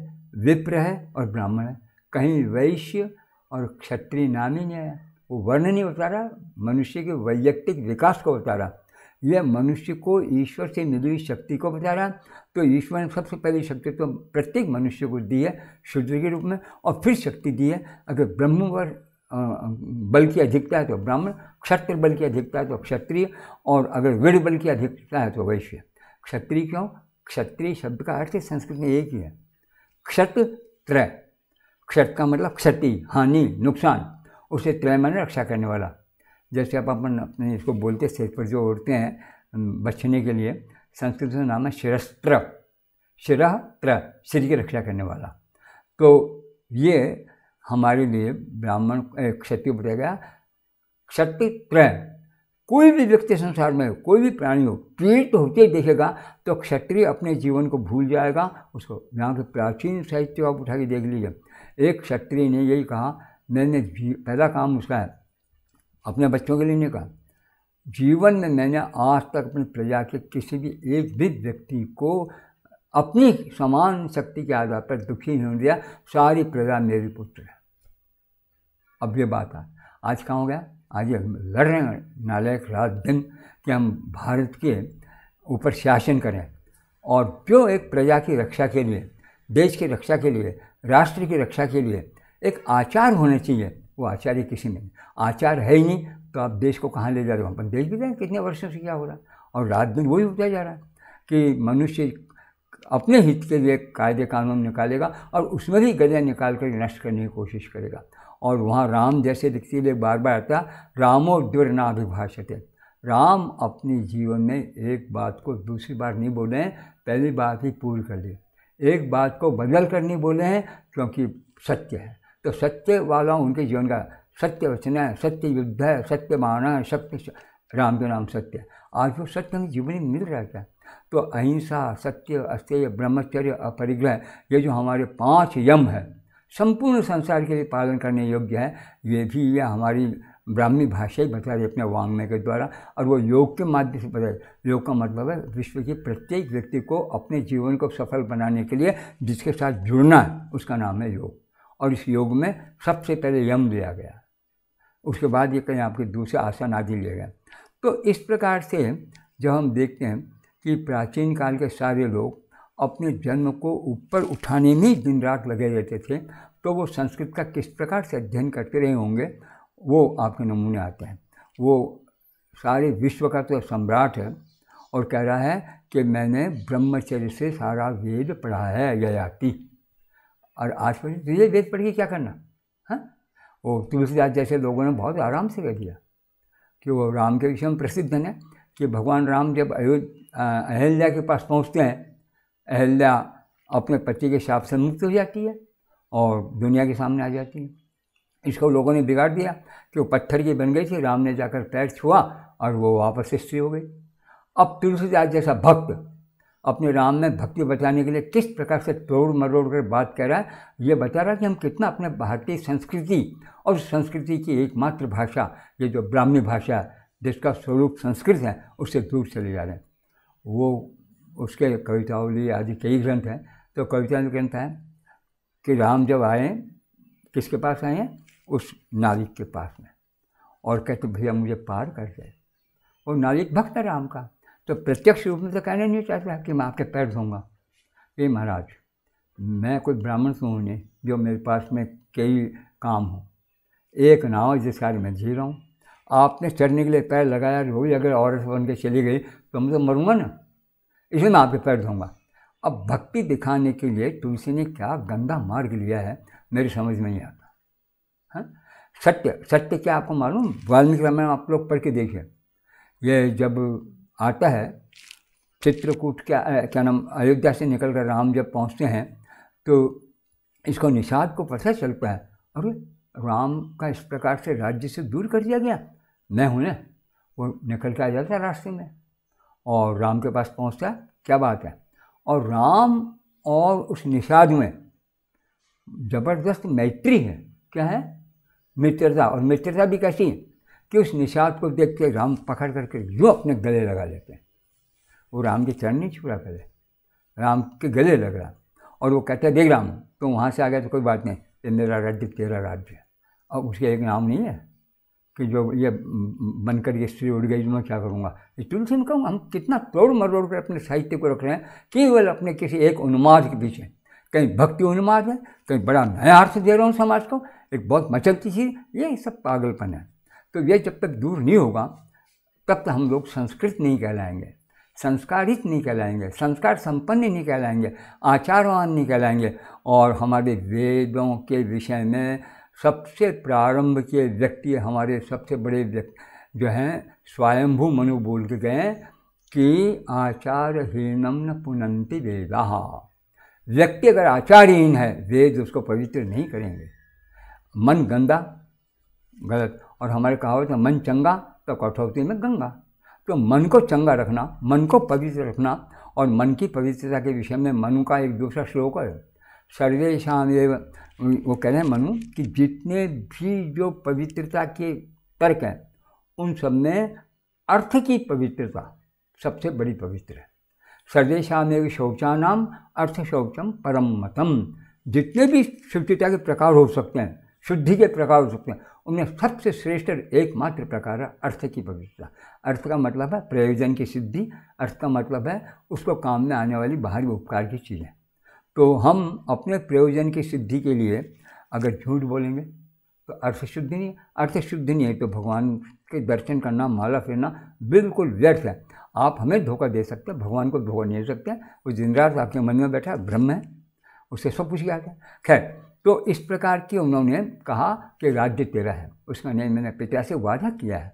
विप्र है और ब्राह्मण है कहीं वैश्य और क्षत्रिय नाम ही नहीं आया वो वर्ण नहीं उतारा मनुष्य के वैयक्तिक विकास को उतारा यह मनुष्य को ईश्वर से मिली हुई शक्ति को बता रहा तो ईश्वर ने सबसे पहली शक्ति तो प्रत्येक मनुष्य को दी है शूद्र के रूप में और फिर शक्ति दी है अगर ब्रह्म पर बल की अधिकता है तो ब्राह्मण क्षत्र बल की अधिकता है तो क्षत्रिय और अगर वीर बल की अधिकता है तो वैश्य क्षत्रिय क्यों क्षत्रिय शब्द का अर्थ संस्कृत में एक ही है क्षत्र त्रय क्षत का मतलब क्षति हानि नुकसान उसे त्रय माने रक्षा करने वाला जैसे आप अपन अपने इसको बोलते सिर पर जो उड़ते हैं बचने के लिए संस्कृत का नाम है शिरस्त्र शिरा त्र शरीर की रक्षा करने वाला तो ये हमारे लिए ब्राह्मण क्षति बताया गया क्षति त्रय कोई भी व्यक्ति संसार में कोई भी प्राणी हो पीड़ित होते देखेगा तो क्षत्रिय अपने जीवन को भूल जाएगा उसको यहाँ के प्राचीन साहित्य आप उठा के देख लीजिए एक क्षत्रिय ने यही कहा मैंने पहला काम उसका है अपने बच्चों के लिए नहीं कहा जीवन में मैंने आज तक अपनी प्रजा के किसी भी एक भी व्यक्ति को अपनी समान शक्ति के आधार पर दुखी नहीं दिया सारी प्रजा मेरी पुत्र है अब ये बात है आज कहाँ हो गया आज ये लड़ रहे हैं नालायक रात दिन कि हम भारत के ऊपर शासन करें और जो एक प्रजा की रक्षा के लिए देश की रक्षा के लिए राष्ट्र की रक्षा के लिए एक आचार होने चाहिए वो आचार्य किसी में आचार है ही नहीं तो आप देश को कहाँ ले जा रहे हो अपन देख भी जाए कितने वर्षों से क्या हो रहा और रात दिन वही होता जा रहा है कि मनुष्य अपने हित के लिए कायदे कानून निकालेगा और उसमें भी गलियाँ निकाल कर नष्ट करने की कोशिश करेगा और वहाँ राम जैसे दिखते हुए बार बार आता रामो है राम अपने जीवन में एक बात को दूसरी बार नहीं बोले पहली बात ही पूरी कर ली एक बात को बदल कर नहीं बोले हैं क्योंकि सत्य है तो सत्य वाला उनके जीवन का सत्य वचना है सत्य युद्ध है सत्य माना है सत्य राम के नाम सत्य आज वो सत्य हमें जीवन में मिल रहा है तो अहिंसा सत्य अस्त्य ब्रह्मचर्य अपरिग्रह ये जो हमारे पांच यम है संपूर्ण संसार के लिए पालन करने योग्य है ये भी ये हमारी ब्राह्मी भाषा ही बतला रही अपने वांग्मय के द्वारा और वो योग के माध्यम से बताए योग का मतलब है विश्व के प्रत्येक व्यक्ति को अपने जीवन को सफल बनाने के लिए जिसके साथ जुड़ना है उसका नाम है योग और इस योग में सबसे पहले यम लिया गया उसके बाद ये कहीं आपके दूसरे आसन आदि लिया गया तो इस प्रकार से जब हम देखते हैं कि प्राचीन काल के सारे लोग अपने जन्म को ऊपर उठाने में दिन रात लगे रहते थे तो वो संस्कृत का किस प्रकार से अध्ययन करते रहे होंगे वो आपके नमूने आते हैं वो सारे विश्व का तो सम्राट है और कह रहा है कि मैंने ब्रह्मचर्य से सारा वेद पढ़ा है ययाति और आज पर तो ये वेद पढ़ के क्या करना है हाँ? वो तुलसीदास जैसे लोगों ने बहुत आराम से कह दिया कि वो राम के विषय में प्रसिद्ध है कि भगवान राम जब अयोध्या अहल्या के पास पहुँचते हैं अहल्या अपने पति के शाप से मुक्त हो जाती है और दुनिया के सामने आ जाती है इसको लोगों ने बिगाड़ दिया कि वो पत्थर की बन गई थी राम ने जाकर पैर छुआ और वो वापस स्त्री हो गई अब तुलसीदास जैसा भक्त अपने राम में भक्ति बचाने के लिए किस प्रकार से तोड़ मरोड़ कर बात कर रहा है ये बता रहा है कि हम कितना अपने भारतीय संस्कृति और संस्कृति की एकमात्र भाषा ये जो ब्राह्मी भाषा जिसका स्वरूप संस्कृत है उससे दूर चले जा रहे हैं वो उसके कवितावली आदि कई ग्रंथ हैं तो कविता ग्रंथ हैं कि राम जब आए किसके पास आए हैं उस नाविक के पास में और कहते तो, भैया मुझे पार कर दे और नाविक भक्त राम का तो प्रत्यक्ष रूप में तो कहना नहीं चाहता कि मैं आपके पैर धोऊंगा ये महाराज मैं कोई ब्राह्मण से नहीं जो मेरे पास में कई काम हो एक नाव जिस कार्य मैं जी रहा हूँ आपने चढ़ने के लिए पैर लगाया भी अगर औरत बन के चली गई तो मैं तो मरूंगा ना इसलिए मैं आपके पैर धोऊंगा अब भक्ति दिखाने के लिए तुलसी ने क्या गंदा मार्ग लिया है मेरी समझ में नहीं आता सत्य सत्य क्या आपको मालूम वाल्मीकि रामायण आप लोग पढ़ के देखिए ये जब आता है चित्रकूट क्या क्या नाम अयोध्या से निकल कर राम जब पहुँचते हैं तो इसको निषाद को पता चलता है अरे राम का इस प्रकार से राज्य से दूर कर दिया गया मैं हूँ ना वो निकल के आ जाता है रास्ते में और राम के पास पहुँचता है क्या बात है और राम और उस निषाद में ज़बरदस्त मैत्री है क्या है मित्रता और मित्रता भी कैसी है कि उस निषाद को देख के राम पकड़ करके जो अपने गले लगा लेते हैं वो राम के चरण नहीं छुड़ा गले राम के गले लग रहा और वो कहते हैं देख राम तो वहाँ से आ गया तो कोई बात नहीं ये मेरा राज्य तेरा राज्य और उसके एक नाम नहीं है कि जो ये बनकर ये स्त्री उड़ गई मैं क्या करूँगा ये तुलसी में कहूँ हम कितना तोड़ मरोड़ कर अपने साहित्य को रख रहे हैं केवल अपने किसी एक उन्माद के पीछे कहीं भक्ति उन्माद है कहीं बड़ा नया अर्थ दे रहा हूँ समाज को एक बहुत मचलती चीज़ ये सब पागलपन है तो ये जब तक दूर नहीं होगा तब तक हम लोग संस्कृत नहीं कहलाएंगे संस्कारित नहीं कहलाएंगे संस्कार संपन्न नहीं कहलाएंगे आचारवान नहीं कहलाएंगे और हमारे वेदों के विषय में सबसे प्रारंभ के व्यक्ति हमारे सबसे बड़े व्यक्ति जो हैं स्वयंभू मनु बोल के गए कि आचारहीनम न पुनंति वेदा व्यक्ति अगर आचारहीन है वेद उसको पवित्र नहीं करेंगे मन गंदा गलत और हमारे कहावत में मन चंगा तो कठौती में गंगा तो मन को चंगा रखना मन को पवित्र रखना और मन की पवित्रता के विषय में मनु का एक दूसरा श्लोक है सर्वेशा एव वो कह रहे हैं मनु कि जितने भी जो पवित्रता के तर्क हैं उन सब में अर्थ की पवित्रता सबसे बड़ी पवित्र है सर्वेशाम एव शौचानाम अर्थ शौचम परम मतम जितने भी शुचिता के प्रकार हो सकते हैं शुद्धि के प्रकार हो सकते हैं उनमें सबसे श्रेष्ठ एकमात्र प्रकार है अर्थ की पवित्रता अर्थ का मतलब है प्रयोजन की सिद्धि अर्थ का मतलब है उसको काम में आने वाली बाहरी उपकार की चीज़ें तो हम अपने प्रयोजन की सिद्धि के लिए अगर झूठ बोलेंगे तो अर्थ शुद्धि नहीं अर्थ शुद्धि नहीं है तो भगवान के दर्शन करना माला फिरना बिल्कुल व्यर्थ है आप हमें धोखा दे सकते हैं भगवान को धोखा नहीं दे सकते वो दिन आपके मन में बैठा ब्रह्म है उससे सब कुछ याद है खैर तो इस प्रकार की उन्होंने कहा कि राज्य तेरा है उसका नहीं मैंने पिता से वादा किया है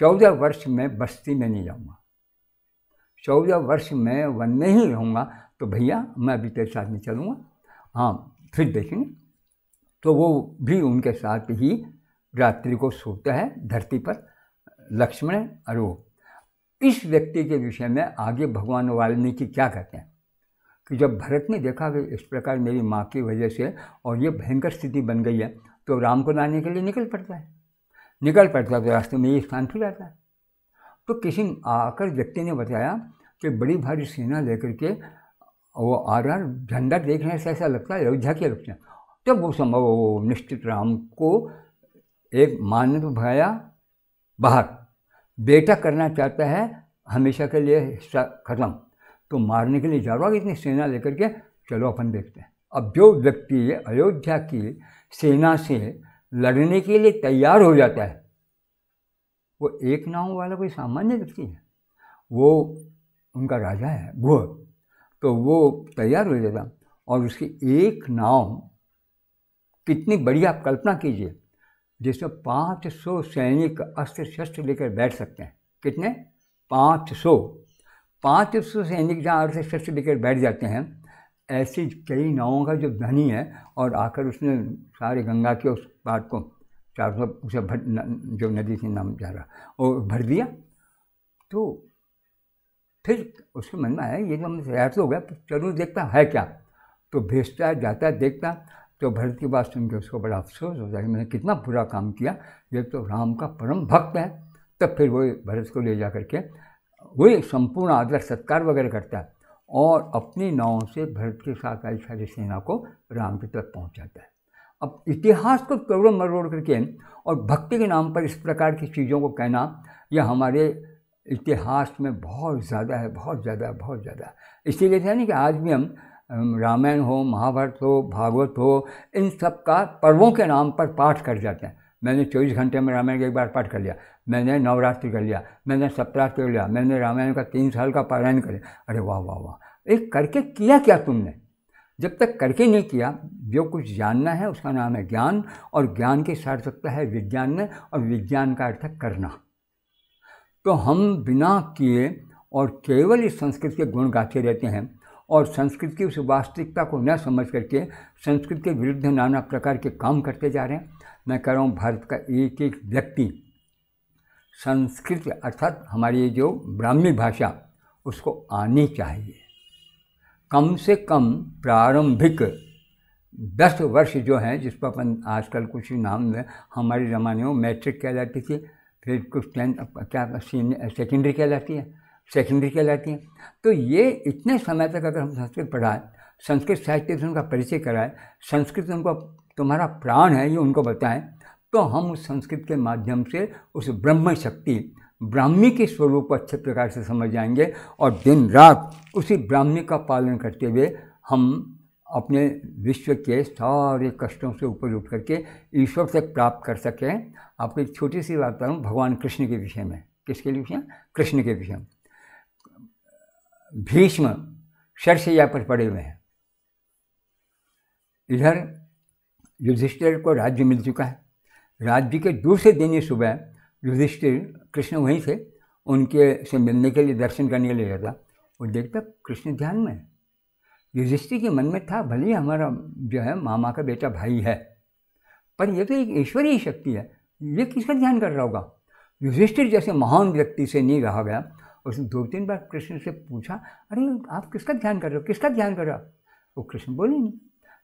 चौदह वर्ष में बस्ती में नहीं जाऊँगा चौदह वर्ष में वन में ही रहूँगा तो भैया मैं अभी तेरे साथ में चलूँगा हाँ फिर देखेंगे तो वो भी उनके साथ ही रात्रि को सोता है धरती पर लक्ष्मण और वो इस व्यक्ति के विषय में आगे भगवान वाल्मीकि क्या कहते हैं कि जब भरत ने देखा कि इस प्रकार मेरी माँ की वजह से और ये भयंकर स्थिति बन गई है तो राम को लाने के लिए निकल पड़ता है निकल पड़ता है तो रास्ते में ये स्थान छू जाता है तो किसी आकर व्यक्ति ने बताया कि बड़ी भारी सेना लेकर के वो आ रहा झंडा देखने से ऐसा लगता है अयोध्या के लगता है तब वो संभव वो निश्चित राम को एक मानव ने तो बाहर बेटा करना चाहता है हमेशा के लिए हिस्सा खत्म तो मारने के लिए जा रहा इतनी सेना लेकर के चलो अपन देखते हैं अब जो व्यक्ति अयोध्या की सेना से लड़ने के लिए तैयार हो जाता है वो एक नाव वाला कोई सामान्य व्यक्ति है वो उनका राजा है भुव तो वो तैयार हो जाता और उसकी एक नाव कितनी बड़ी आप कल्पना कीजिए जिसमें पाँच सौ सैनिक अस्त्र शस्त्र लेकर बैठ सकते हैं कितने पाँच सौ पाँच सौ सैनिक जहाँ अर्थ शस्त्र लेकर बैठ जाते हैं ऐसे कई नावों का जो धनी है और आकर उसने सारे गंगा के उस बात को चार सौ उसे भर जो नदी से नाम जा रहा वो भर दिया तो फिर उसके मन में आया ये जो तो हमने तैयार तो हो गया तो चलो देखता है क्या तो भेजता जाता देखता तो भरत की बात सुनकर उसको बड़ा अफसोस होता है मैंने कितना बुरा काम किया ये तो राम का परम भक्त है तब फिर वो भरत को ले जा करके वे संपूर्ण आदर सत्कार वगैरह करता है और अपनी नावों से भरत के साथ आई सारी सेना को राम के तक पहुँचाता है अब इतिहास को करोड़ मरोड़ करके और भक्ति के नाम पर इस प्रकार की चीज़ों को कहना यह हमारे इतिहास में बहुत ज़्यादा है बहुत ज़्यादा बहुत ज़्यादा इसीलिए था तो नहीं कि आज भी हम रामायण हो महाभारत हो भागवत हो इन सब का पर्वों के नाम पर पाठ कर जाते हैं मैंने चौबीस घंटे में रामायण का एक बार पाठ कर लिया मैंने नवरात्रि कर लिया मैंने सप्तरात्रि कर लिया मैंने रामायण का तीन साल का पारायण कर लिया अरे वाह वाह वाह एक करके किया क्या तुमने जब तक करके नहीं किया जो कुछ जानना है उसका नाम है ज्ञान और ज्ञान की सार्थकता है विज्ञान में और विज्ञान का अर्थ है करना तो हम बिना किए और केवल इस संस्कृत के गुण गाते रहते हैं और संस्कृत की उस वास्तविकता को न समझ करके संस्कृत के विरुद्ध नाना प्रकार के काम करते जा रहे हैं मैं कह रहा हूँ भारत का एक एक व्यक्ति संस्कृत अर्थात हमारी जो ब्राह्मी भाषा उसको आनी चाहिए कम से कम प्रारंभिक दस वर्ष जो हैं जिस पर अपन आजकल कुछ नाम में हमारे ज़माने में मैट्रिक कहलाती थी फिर कुछ टेंथ क्या सेकेंडरी कहलाती है सेकेंडरी कहलाती है तो ये इतने समय तक अगर हम संस्कृत पढ़ाएं संस्कृत साहित्य से उनका परिचय कराएं संस्कृत उनको तुम्हारा प्राण है ये उनको बताएं तो हम उस संस्कृत के माध्यम से उस ब्रह्म शक्ति ब्राह्मी के स्वरूप को अच्छे प्रकार से समझ जाएंगे और दिन रात उसी ब्राह्मी का पालन करते हुए हम अपने विश्व के सारे कष्टों से ऊपर उठ करके ईश्वर तक प्राप्त कर सकें आपको एक छोटी सी बात बताऊँ भगवान कृष्ण के विषय में किसके विषय कृष्ण के विषय भीष्म शरशैया पर पड़े हुए हैं इधर युधिष्ठिर को राज्य मिल चुका है राज्य के दूसरे दिन ही सुबह युधिष्ठिर कृष्ण वहीं थे उनके से मिलने के लिए दर्शन करने के लिए जाता वो देखता कृष्ण ध्यान में युधिष्ठिर के मन में था भले ही हमारा जो है मामा का बेटा भाई है पर यह तो एक ईश्वरीय शक्ति है ये किसका ध्यान कर रहा होगा युधिष्ठिर जैसे महान व्यक्ति से नहीं रहा गया उसने दो तीन बार कृष्ण से पूछा अरे आप किसका ध्यान कर रहे हो किसका ध्यान कर रहे हो वो कृष्ण बोले नहीं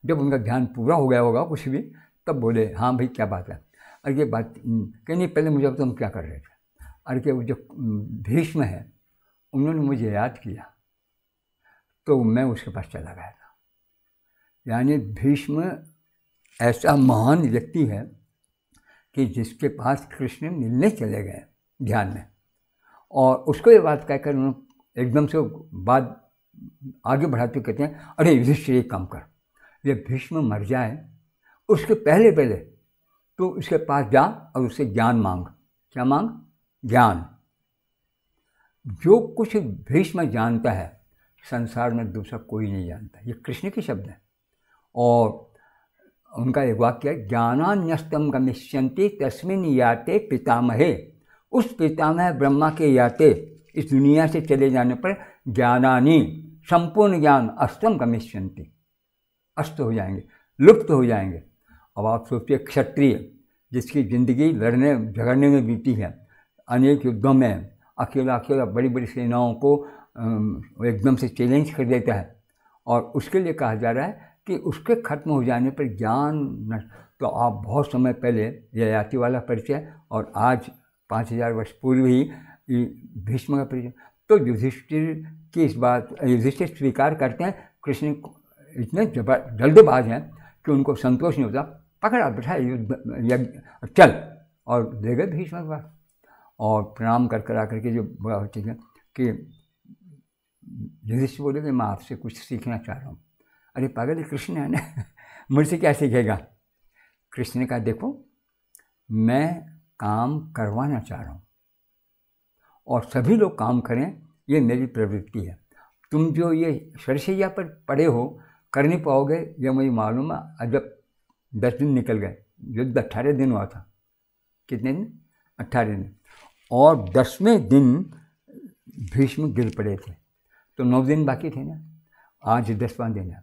जब उनका ध्यान पूरा हो गया होगा कुछ भी तब बोले हाँ भाई क्या बात है और ये बात हम्म, कहीं नहीं पहले मुझे तुम क्या कर रहे थे और के वो जो भीष्म हम्म, है उन्होंने मुझे याद किया तो मैं उसके पास चला गया था यानी भीष्म ऐसा महान व्यक्ति है कि जिसके पास कृष्ण मिलने चले गए ध्यान में और उसको ये बात कहकर उन्होंने एकदम से बात आगे बढ़ाते कहते हैं अरे युधिष्ठिर एक काम कर ये भीष्म मर जाए उसके पहले पहले तो उसके पास जा और उससे ज्ञान मांग क्या मांग ज्ञान जो कुछ भीष्म जानता है संसार में दूसरा कोई नहीं जानता ये कृष्ण के शब्द हैं और उनका एक वाक्य है ज्ञानान्यस्तम गमिष्यंती तस्मिन याते पितामहे उस पितामह ब्रह्मा के याते इस दुनिया से चले जाने पर ज्ञानानी संपूर्ण ज्ञान अस्तम गमिष्यंती अस्त हो जाएंगे लुप्त हो जाएंगे अब आप सोचिए क्षत्रिय जिसकी ज़िंदगी लड़ने झगड़ने में बीती है अनेक युद्धों में अकेला अकेला बड़ी बड़ी सेनाओं को एकदम से चैलेंज कर देता है और उसके लिए कहा जा रहा है कि उसके खत्म हो जाने पर ज्ञान तो आप बहुत समय पहले ययाति वाला परिचय और आज पाँच हजार वर्ष पूर्व ही भीष्म का परिचय तो युधिष्ठिर की इस बात युधिष्ठिर स्वीकार करते हैं कृष्ण इतने जल्दबाज हैं कि उनको संतोष नहीं होता पकड़ा बैठा युद्ध चल और दे गए भीष्म के पास और प्रणाम कर करा करके जो बड़ा ठीक है कि युधिष्ठ बोले कि मैं आपसे कुछ सीखना चाह रहा हूँ अरे पागल कृष्ण है ना मुझसे क्या सीखेगा कृष्ण ने कहा देखो मैं काम करवाना चाह रहा हूँ और सभी लोग काम करें ये मेरी प्रवृत्ति है तुम जो ये सरसैया पर पड़े हो कर नहीं पाओगे यह मुझे मालूम है जब दस दिन निकल गए युद्ध अट्ठारह दिन हुआ था कितने दिन अट्ठारह दिन और दसवें दिन भीष्म गिर पड़े थे तो नौ दिन बाकी थे ना आज दसवां दिन है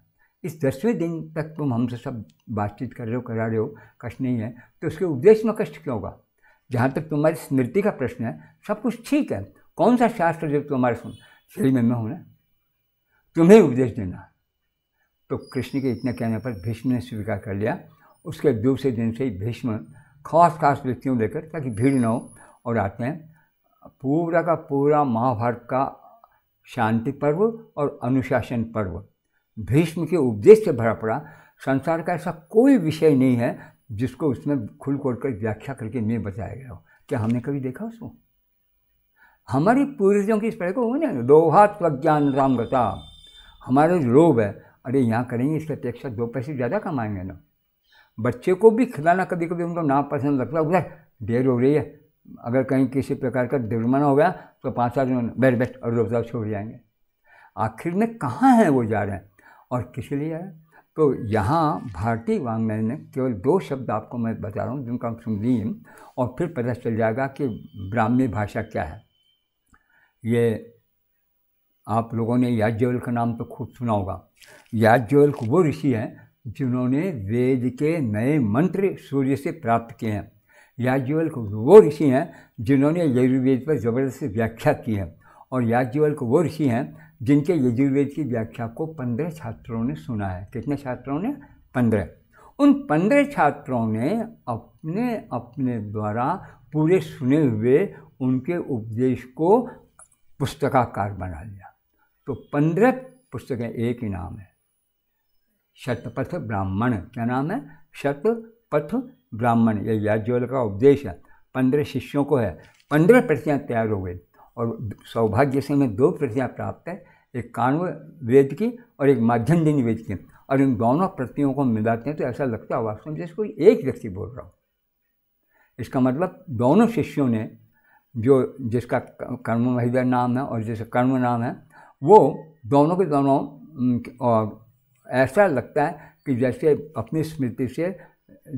इस दसवें दिन तक तुम हमसे सब बातचीत कर रहे हो करा रहे हो कष्ट नहीं है तो उसके उपदेश में कष्ट क्यों होगा जहाँ तक तुम्हारी स्मृति का प्रश्न है सब कुछ ठीक है कौन सा शास्त्र जब तुम्हारे सुन शरीर में मैं हूँ ना तुम्हें उपदेश देना तो कृष्ण के इतने कहने पर भीष्म ने स्वीकार कर लिया उसके दूसरे दिन से ही भीष्म खास खास व्यक्तियों लेकर ताकि भीड़ ना हो और आते हैं पूरा का पूरा महाभारत का शांति पर्व और अनुशासन पर्व भीष्म के उपदेश से भरा पड़ा संसार का ऐसा कोई विषय नहीं है जिसको उसमें खुल खोल कर व्याख्या करके नहीं बताया गया हो क्या हमने कभी देखा उसको हमारी पूर्वजों की इस प्रकार को ना लोहा त्वज्ञान रामगता हमारा लोभ है अरे यहाँ करेंगे इसकी अपेक्षा दो पैसे ज़्यादा कमाएंगे ना बच्चे को भी खिलाना कभी कभी उनको नापसंद लगता है उधर देर हो रही है अगर कहीं किसी प्रकार का दुर्माना हो गया तो पाँच सात दिन बैठ बैठ और रोजा छोड़ जाएंगे आखिर में कहाँ हैं वो जा रहे हैं और किस लिए है तो यहाँ भारतीय वांग्मय ने केवल दो शब्द आपको मैं बता रहा हूँ जिनका हम सुन और फिर पता चल जाएगा कि ब्राह्मी भाषा क्या है ये आप लोगों ने याज्ञवल का नाम तो खूब सुना होगा याज्ञवल्क वो ऋषि हैं जिन्होंने वेद के नए मंत्र सूर्य से प्राप्त किए हैं याज्ञवल्क वो ऋषि हैं जिन्होंने यजुर्वेद पर ज़बरदस्त व्याख्या की है और याज्ञवल्क वो ऋषि हैं जिनके यजुर्वेद की व्याख्या को पंद्रह छात्रों ने सुना है कितने छात्रों ने पंद्रह उन पंद्रह छात्रों ने अपने अपने द्वारा पूरे सुने हुए उनके उपदेश को पुस्तकाकार बना लिया तो पंद्रह पुस्तकें एक ही नाम है शतपथ ब्राह्मण क्या नाम है शतपथ ब्राह्मण यह याज्ञवल का उपदेश है पंद्रह शिष्यों को है पंद्रह प्रतियाँ तैयार हो गई और सौभाग्य से हमें दो प्रतियाँ प्राप्त है एक कानव वेद की और एक माध्यम दिन वेद की और इन दोनों प्रतियों को मिलाते हैं तो ऐसा लगता है वास्तव में जैसे कोई एक व्यक्ति बोल रहा हो इसका मतलब दोनों शिष्यों ने जो जिसका कर्म महिदर नाम है और जिसका कर्म नाम है वो दोनों के दोनों ऐसा लगता है कि जैसे अपनी स्मृति से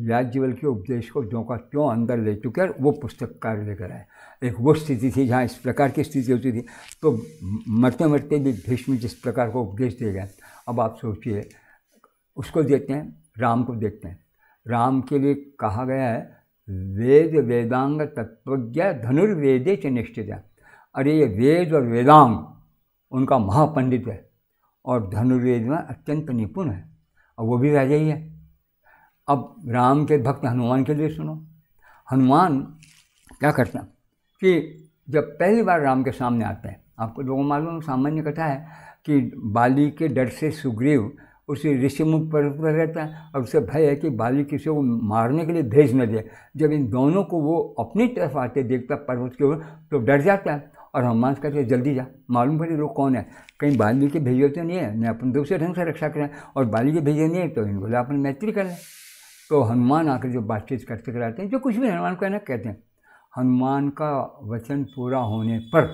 याज्ञवल के उपदेश को जो का क्यों अंदर ले चुके और वो पुस्तक कार्य लेकर आए एक वो स्थिति थी जहाँ इस प्रकार की स्थिति होती थी तो मरते मरते भी भीष्म जिस प्रकार को उपदेश दे गए अब आप सोचिए उसको देखते हैं राम को देखते हैं राम के लिए कहा गया है वेद वेदांग तत्वज्ञ धनुर्वेदे च निश्चित है अरे ये वेद और वेदांग उनका महापंडित है और धनुर्वेद में अत्यंत निपुण है और वो भी राजा ही है अब राम के भक्त हनुमान के लिए सुनो हनुमान क्या करता कि जब पहली बार राम के सामने आते हैं आपको लोगों मालूम सामान्य कथा है कि बाली के डर से सुग्रीव उसे ऋषिमुख पर रहता है और उसे भय है कि बाली किसी को मारने के लिए भेज न दे जब इन दोनों को वो अपनी तरफ आते देखता पर्वत के ऊपर तो डर जाता है और कहते हैं जल्दी जा मालूम पड़े लोग कौन है कहीं बाली के भेजे तो नहीं है नहीं अपन दूसरे ढंग से रक्षा करें और बाली के भेजे नहीं है तो इन बोले अपन मैत्री कर लें तो हनुमान आकर जो बातचीत करते कराते हैं जो कुछ भी हनुमान को ना कहते हैं हनुमान का वचन पूरा होने पर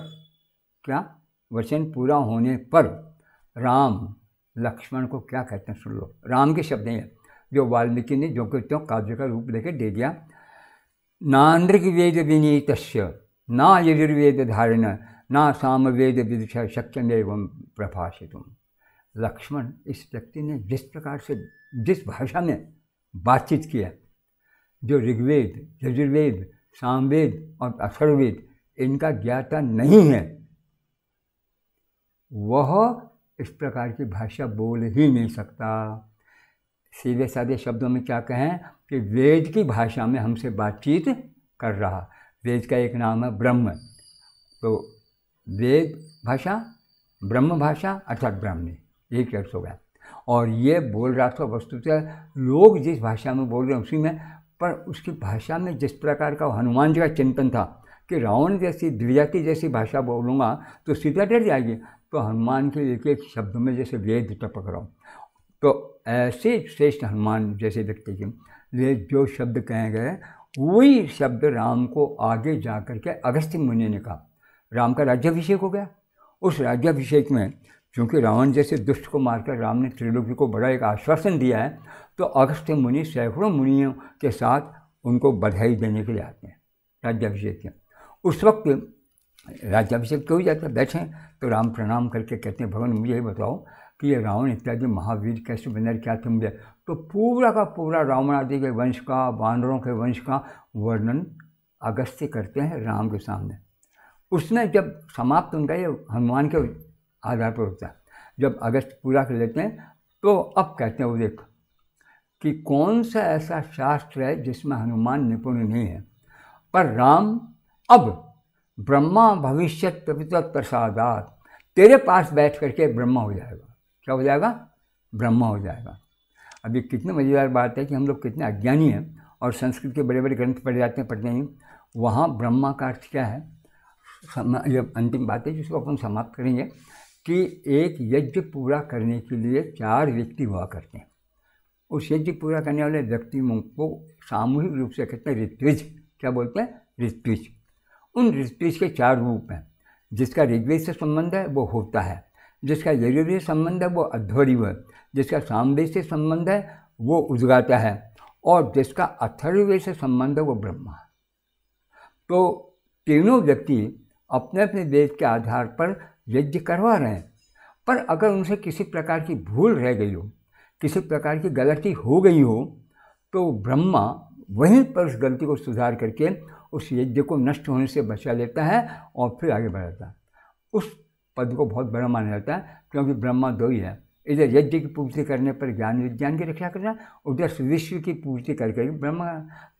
क्या वचन पूरा होने पर राम लक्ष्मण को क्या कहते हैं सुन लो राम के शब्द हैं जो वाल्मीकि ने जो कि तो काव्य का रूप लेकर दे दिया नांद्रिक वेद विनीत ना यजुर्वेद धारण ना सामवेद विदुष शक्यम एवं प्रभाषित लक्ष्मण इस व्यक्ति ने जिस प्रकार से जिस भाषा में बातचीत किया जो ऋग्वेद यजुर्वेद सामवेद और अथर्वेद इनका ज्ञाता नहीं है वह इस प्रकार की भाषा बोल ही नहीं सकता सीधे साधे शब्दों में क्या कहें कि वेद की भाषा में हमसे बातचीत कर रहा वेद का एक नाम है ब्रह्म तो वेद भाषा ब्रह्म भाषा अर्थात ब्राह्मणी एक अर्थ हो गया और ये बोल रहा था वस्तुतः लोग जिस भाषा में बोल रहे हैं उसी में पर उसकी भाषा में जिस प्रकार का हनुमान जी का चिंतन था कि रावण जैसी द्विजाति जैसी भाषा बोलूँगा तो सीधा डर जाएगी तो हनुमान के एक एक शब्द में जैसे वेद टपक रहा हूँ तो ऐसे श्रेष्ठ हनुमान जैसे व्यक्ति के लिए जो शब्द कहे गए वही शब्द राम को आगे जा कर के अगस्त्य मुनि ने कहा राम का राज्याभिषेक हो गया उस राज्याभिषेक में क्योंकि रावण जैसे दुष्ट को मारकर राम ने त्रिलोकी को बड़ा एक आश्वासन दिया है तो अगस्त्य मुनि सैकड़ों मुनियों के साथ उनको बधाई देने के लिए आते हैं राज्याभिषेक के उस वक्त राज्याभिषेक क्यों जाता है बैठे तो राम प्रणाम करके कहते हैं भगवान मुझे ये बताओ कि ये रावण इत्यादि महावीर कैसे बने क्या थे मुझे तो पूरा का पूरा रावण आदि के वंश का बानरों के वंश का वर्णन अगस्त्य करते हैं राम के सामने उसने जब समाप्त उनका ये हनुमान के आधार पर होता है जब अगस्त पूरा कर लेते हैं तो अब कहते हैं वो देख कि कौन सा ऐसा शास्त्र है जिसमें हनुमान निपुण नहीं है पर राम अब ब्रह्मा भविष्य प्रपिता प्रसादात तेरे पास बैठ करके ब्रह्मा हो जाएगा क्या हो जाएगा ब्रह्मा हो जाएगा अब ये कितनी मज़ेदार बात है कि हम लोग कितने अज्ञानी हैं और संस्कृत के बड़े बड़े ग्रंथ पढ़े जाते हैं पढ़ने ही वहाँ ब्रह्मा का अर्थ क्या है ये अंतिम बात है जिसको अपन समाप्त करेंगे कि एक यज्ञ पूरा करने के लिए चार व्यक्ति हुआ करते हैं उस यज्ञ पूरा करने वाले व्यक्ति को सामूहिक रूप से कहते हैं ऋत्विज क्या बोलते हैं ऋत्विज उन ऋत्विज के चार रूप हैं जिसका ऋग्वेद से संबंध है वो होता है जिसका यजुर्वेद से संबंध है वो अध्वर्युव है जिसका सामवे से संबंध है वो उद्गाता है और जिसका अथर्वे से संबंध है वो ब्रह्मा है तो तीनों व्यक्ति अपने अपने वेद के आधार पर यज्ञ करवा रहे हैं पर अगर उनसे किसी प्रकार की भूल रह गई हो किसी प्रकार की गलती हो गई हो तो ब्रह्मा वहीं पर उस गलती को सुधार करके उस यज्ञ को नष्ट होने से बचा लेता है और फिर आगे बढ़ाता है उस पद को बहुत बड़ा माना जाता है क्योंकि ब्रह्मा दो ही है इधर यज्ञ की पूर्ति करने पर ज्ञान विज्ञान की रक्षा करना उधर विश्व की पूर्ति करके ब्रह्मा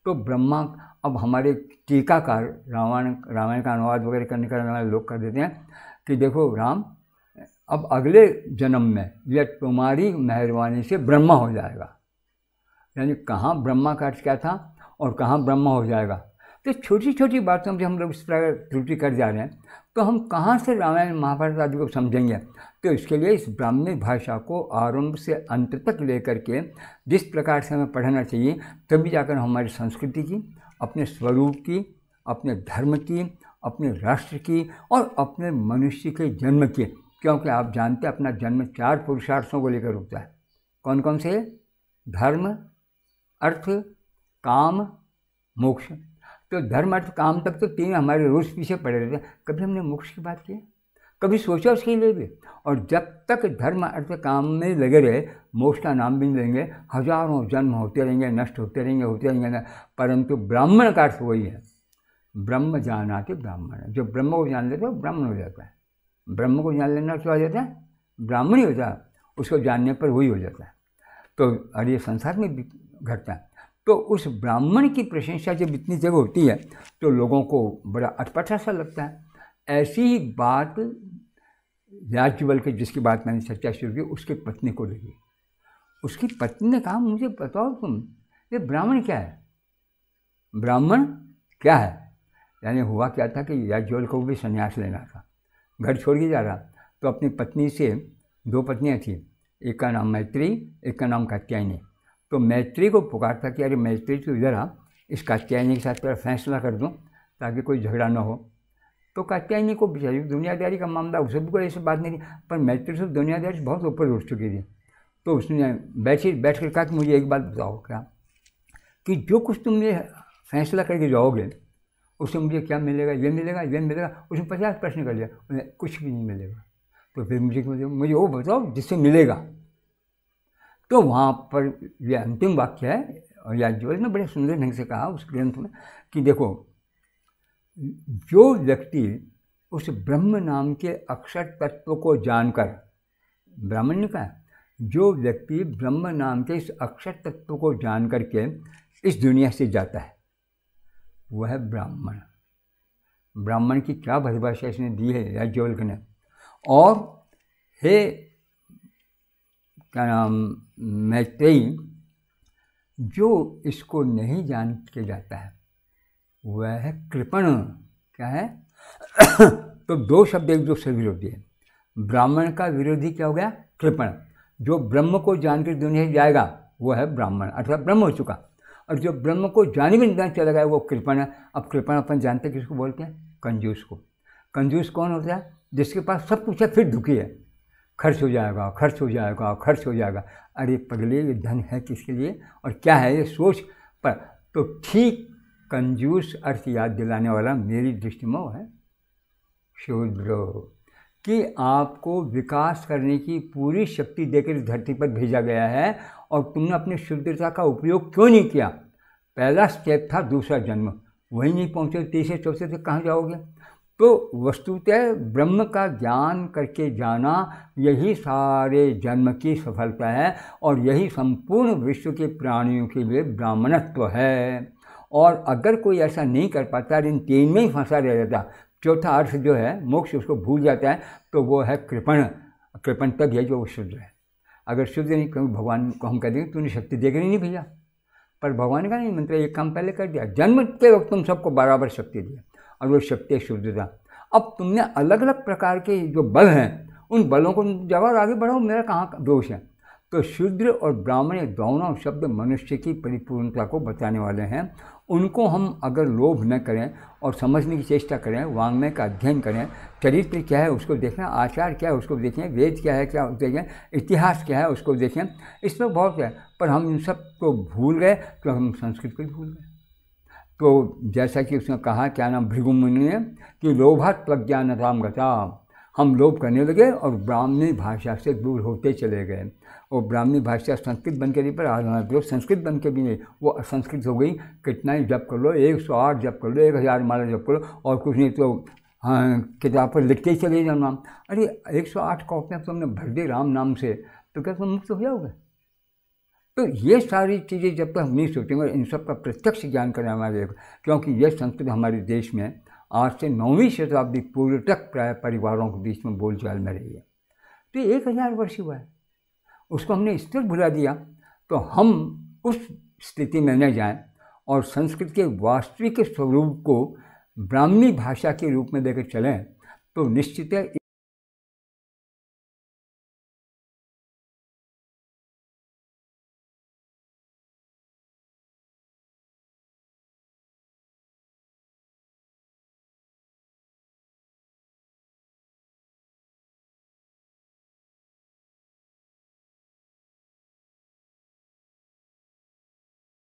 तो ब्रह्मा अब हमारे टीकाकार रामायण रामायण का अनुवाद वगैरह करने का लोग कर देते हैं कि देखो राम अब अगले जन्म में यह तुम्हारी मेहरबानी से ब्रह्मा हो जाएगा यानी कहाँ ब्रह्मा का अर्थ क्या था और कहाँ ब्रह्मा हो जाएगा तो छोटी छोटी बातों पर हम लोग इस प्रकार त्रुटि कर जा रहे हैं तो हम कहाँ से रामायण महाभारत आदि को समझेंगे तो इसके लिए इस ब्राह्मणी भाषा को आरंभ से अंत तक लेकर के जिस प्रकार से हमें पढ़ना चाहिए तभी जाकर हमारी संस्कृति की अपने स्वरूप की अपने धर्म की अपने राष्ट्र की और अपने मनुष्य के जन्म की क्योंकि आप जानते हैं अपना जन्म चार पुरुषार्थों को लेकर होता है कौन कौन से धर्म अर्थ काम मोक्ष तो धर्म अर्थ काम तक तो तीन हमारे रोज पीछे पड़े रहते हैं कभी हमने मोक्ष की बात की कभी सोचा उसके लिए भी और जब तक धर्म अर्थ काम में लगे रहे मोक्ष का नाम भी नहीं लेंगे हजारों जन्म होते रहेंगे नष्ट होते रहेंगे होते रहेंगे ना परंतु ब्राह्मण का अर्थ वही है ब्रह्म जाना कि ब्राह्मण जो ब्रह्म को जान लेते है वो ब्राह्मण हो जाता है ब्रह्म को जान लेना क्या हो जाता है ब्राह्मण ही होता है उसको जानने पर वही हो जाता है तो अरे संसार में घटता है तो उस ब्राह्मण की प्रशंसा जब इतनी जगह होती है तो लोगों को बड़ा अटपटा सा लगता है ऐसी ही बात याज्ञवल के जिसकी बात मैंने चर्चा शुरू की उसकी पत्नी को लगी उसकी पत्नी ने कहा मुझे बताओ तुम ये ब्राह्मण क्या है ब्राह्मण क्या है यानी हुआ क्या था कि याज्ञवल को भी संन्यास लेना था घर छोड़ के जा रहा तो अपनी पत्नी से दो पत्नियाँ थीं एक का नाम मैत्री एक का नाम कात्यायनी तो मैत्री को पुकारता कि अरे मैत्री तो इधर आ इस कात्यायनी के साथ मेरा फैसला कर दूँ ताकि कोई झगड़ा ना हो तो कात्यायनी को बेचारी दुनियादारी का मामला उसे भी कोई ऐसी बात नहीं थी पर मैत्री से दुनियादारी बहुत ऊपर उठ चुकी थी तो उसने बैठी बैठ कर कहा कि मुझे एक बात बताओ क्या कि जो कुछ तुमने फैसला करके जाओगे उससे मुझे क्या मिलेगा ये मिलेगा ये मिलेगा उसने पचास प्रश्न कर लिया कुछ भी नहीं मिलेगा तो फिर मुझे मुझे वो बताओ जिससे मिलेगा तो वहाँ पर ये अंतिम वाक्य है याज्ञवल ने बड़े सुंदर ढंग से कहा उस ग्रंथ में कि देखो जो व्यक्ति उस ब्रह्म नाम के अक्षर तत्व को जानकर ब्राह्मण ने कहा जो व्यक्ति ब्रह्म नाम के इस अक्षर तत्व को जान करके इस दुनिया से जाता है वह है ब्राह्मण ब्राह्मण की क्या परिभाषा इसने दी है याज्ञवल्क ने और हे क्या नाम मैत्रेयी जो इसको नहीं जान के जाता है वह है कृपण क्या है तो दो शब्द एक दूसरे विरोधी है ब्राह्मण का विरोधी क्या हो गया कृपण जो ब्रह्म को जानकर दुनिया जाएगा वह है ब्राह्मण अर्थात ब्रह्म हो चुका और जो ब्रह्म को जाने भी नहीं चला गया वो कृपण है अब कृपण अपन जानते किसको बोलते हैं कंजूस को कंजूस कौन होता है जिसके पास सब कुछ है फिर दुखी है खर्च हो जाएगा खर्च हो जाएगा खर्च हो जाएगा अरे पगले ये धन है किसके लिए और क्या है ये सोच पर तो ठीक कंजूस अर्थ याद दिलाने वाला मेरी दृष्टि में है शूद्र कि आपको विकास करने की पूरी शक्ति देकर इस धरती पर भेजा गया है और तुमने अपनी शुद्धता का उपयोग क्यों नहीं किया पहला स्टेप था दूसरा जन्म वहीं नहीं पहुँचे तीसरे चौथे तक कहाँ जाओगे तो वस्तुतः ब्रह्म का ज्ञान करके जाना यही सारे जन्म की सफलता है और यही संपूर्ण विश्व के प्राणियों के लिए ब्राह्मणत्व है और अगर कोई ऐसा नहीं कर पाता इन तीन में ही फंसा रह जाता चौथा अर्थ जो है मोक्ष उसको भूल जाता है तो वो है कृपण कृपण तब है जो शुद्ध है अगर शुद्ध नहीं क्योंकि भगवान को हम कह देंगे तूने शक्ति देख रही नहीं भैया पर भगवान का नहीं मंत्र एक काम पहले कर दिया जन्म के वक्त तुम सबको बराबर शक्ति दिया और वो शक्ति था अब तुमने अलग अलग प्रकार के जो बल हैं उन बलों को जब और आगे बढ़ाओ मेरा कहाँ दोष है तो शूद्र और ब्राह्मण दोनों शब्द मनुष्य की परिपूर्णता को बताने वाले हैं उनको हम अगर लोभ न करें और समझने की चेष्टा करें वांग्मय का अध्ययन करें चरित्र क्या है उसको देखें आचार क्या है उसको देखें वेद क्या है क्या देखें इतिहास क्या है उसको देखें इसमें बहुत है पर हम इन सब को भूल गए तो हम संस्कृत को भूल गए तो जैसा कि उसने कहा क्या नाम भृगु मुनि ने कि लोभात प्रज्ञान राम गता हम लोभ करने लगे और ब्राह्मणी भाषा से दूर होते चले गए और ब्राह्मणी भाषा संस्कृत बन के नहीं पर आराधना करो संस्कृत बन के भी नहीं वो असंस्कृत हो गई कितना ही जब कर लो एक सौ आठ जब कर लो एक हज़ार माला जब कर लो और कुछ नहीं तो हाँ किताब पर लिखते ही चले जाओ नाम अरे एक सौ आठ कॉपियाँ तो हमने भर दी राम नाम से तो क्या तुम मुक्त हो जाओगे तो ये सारी चीज़ें जब तक हम नहीं सोचेंगे इन सब का प्रत्यक्ष ज्ञान करना हमारे क्योंकि ये संस्कृत हमारे देश में आज से नौवीं शताब्दी पूर्व तक प्राय परिवारों के बीच में बोलचाल में रही है तो एक हज़ार वर्ष हुआ है उसको हमने स्थिर भुला दिया तो हम उस स्थिति में न जाएं और संस्कृत के वास्तविक स्वरूप को ब्राह्मणी भाषा के रूप में देकर चलें तो निश्चित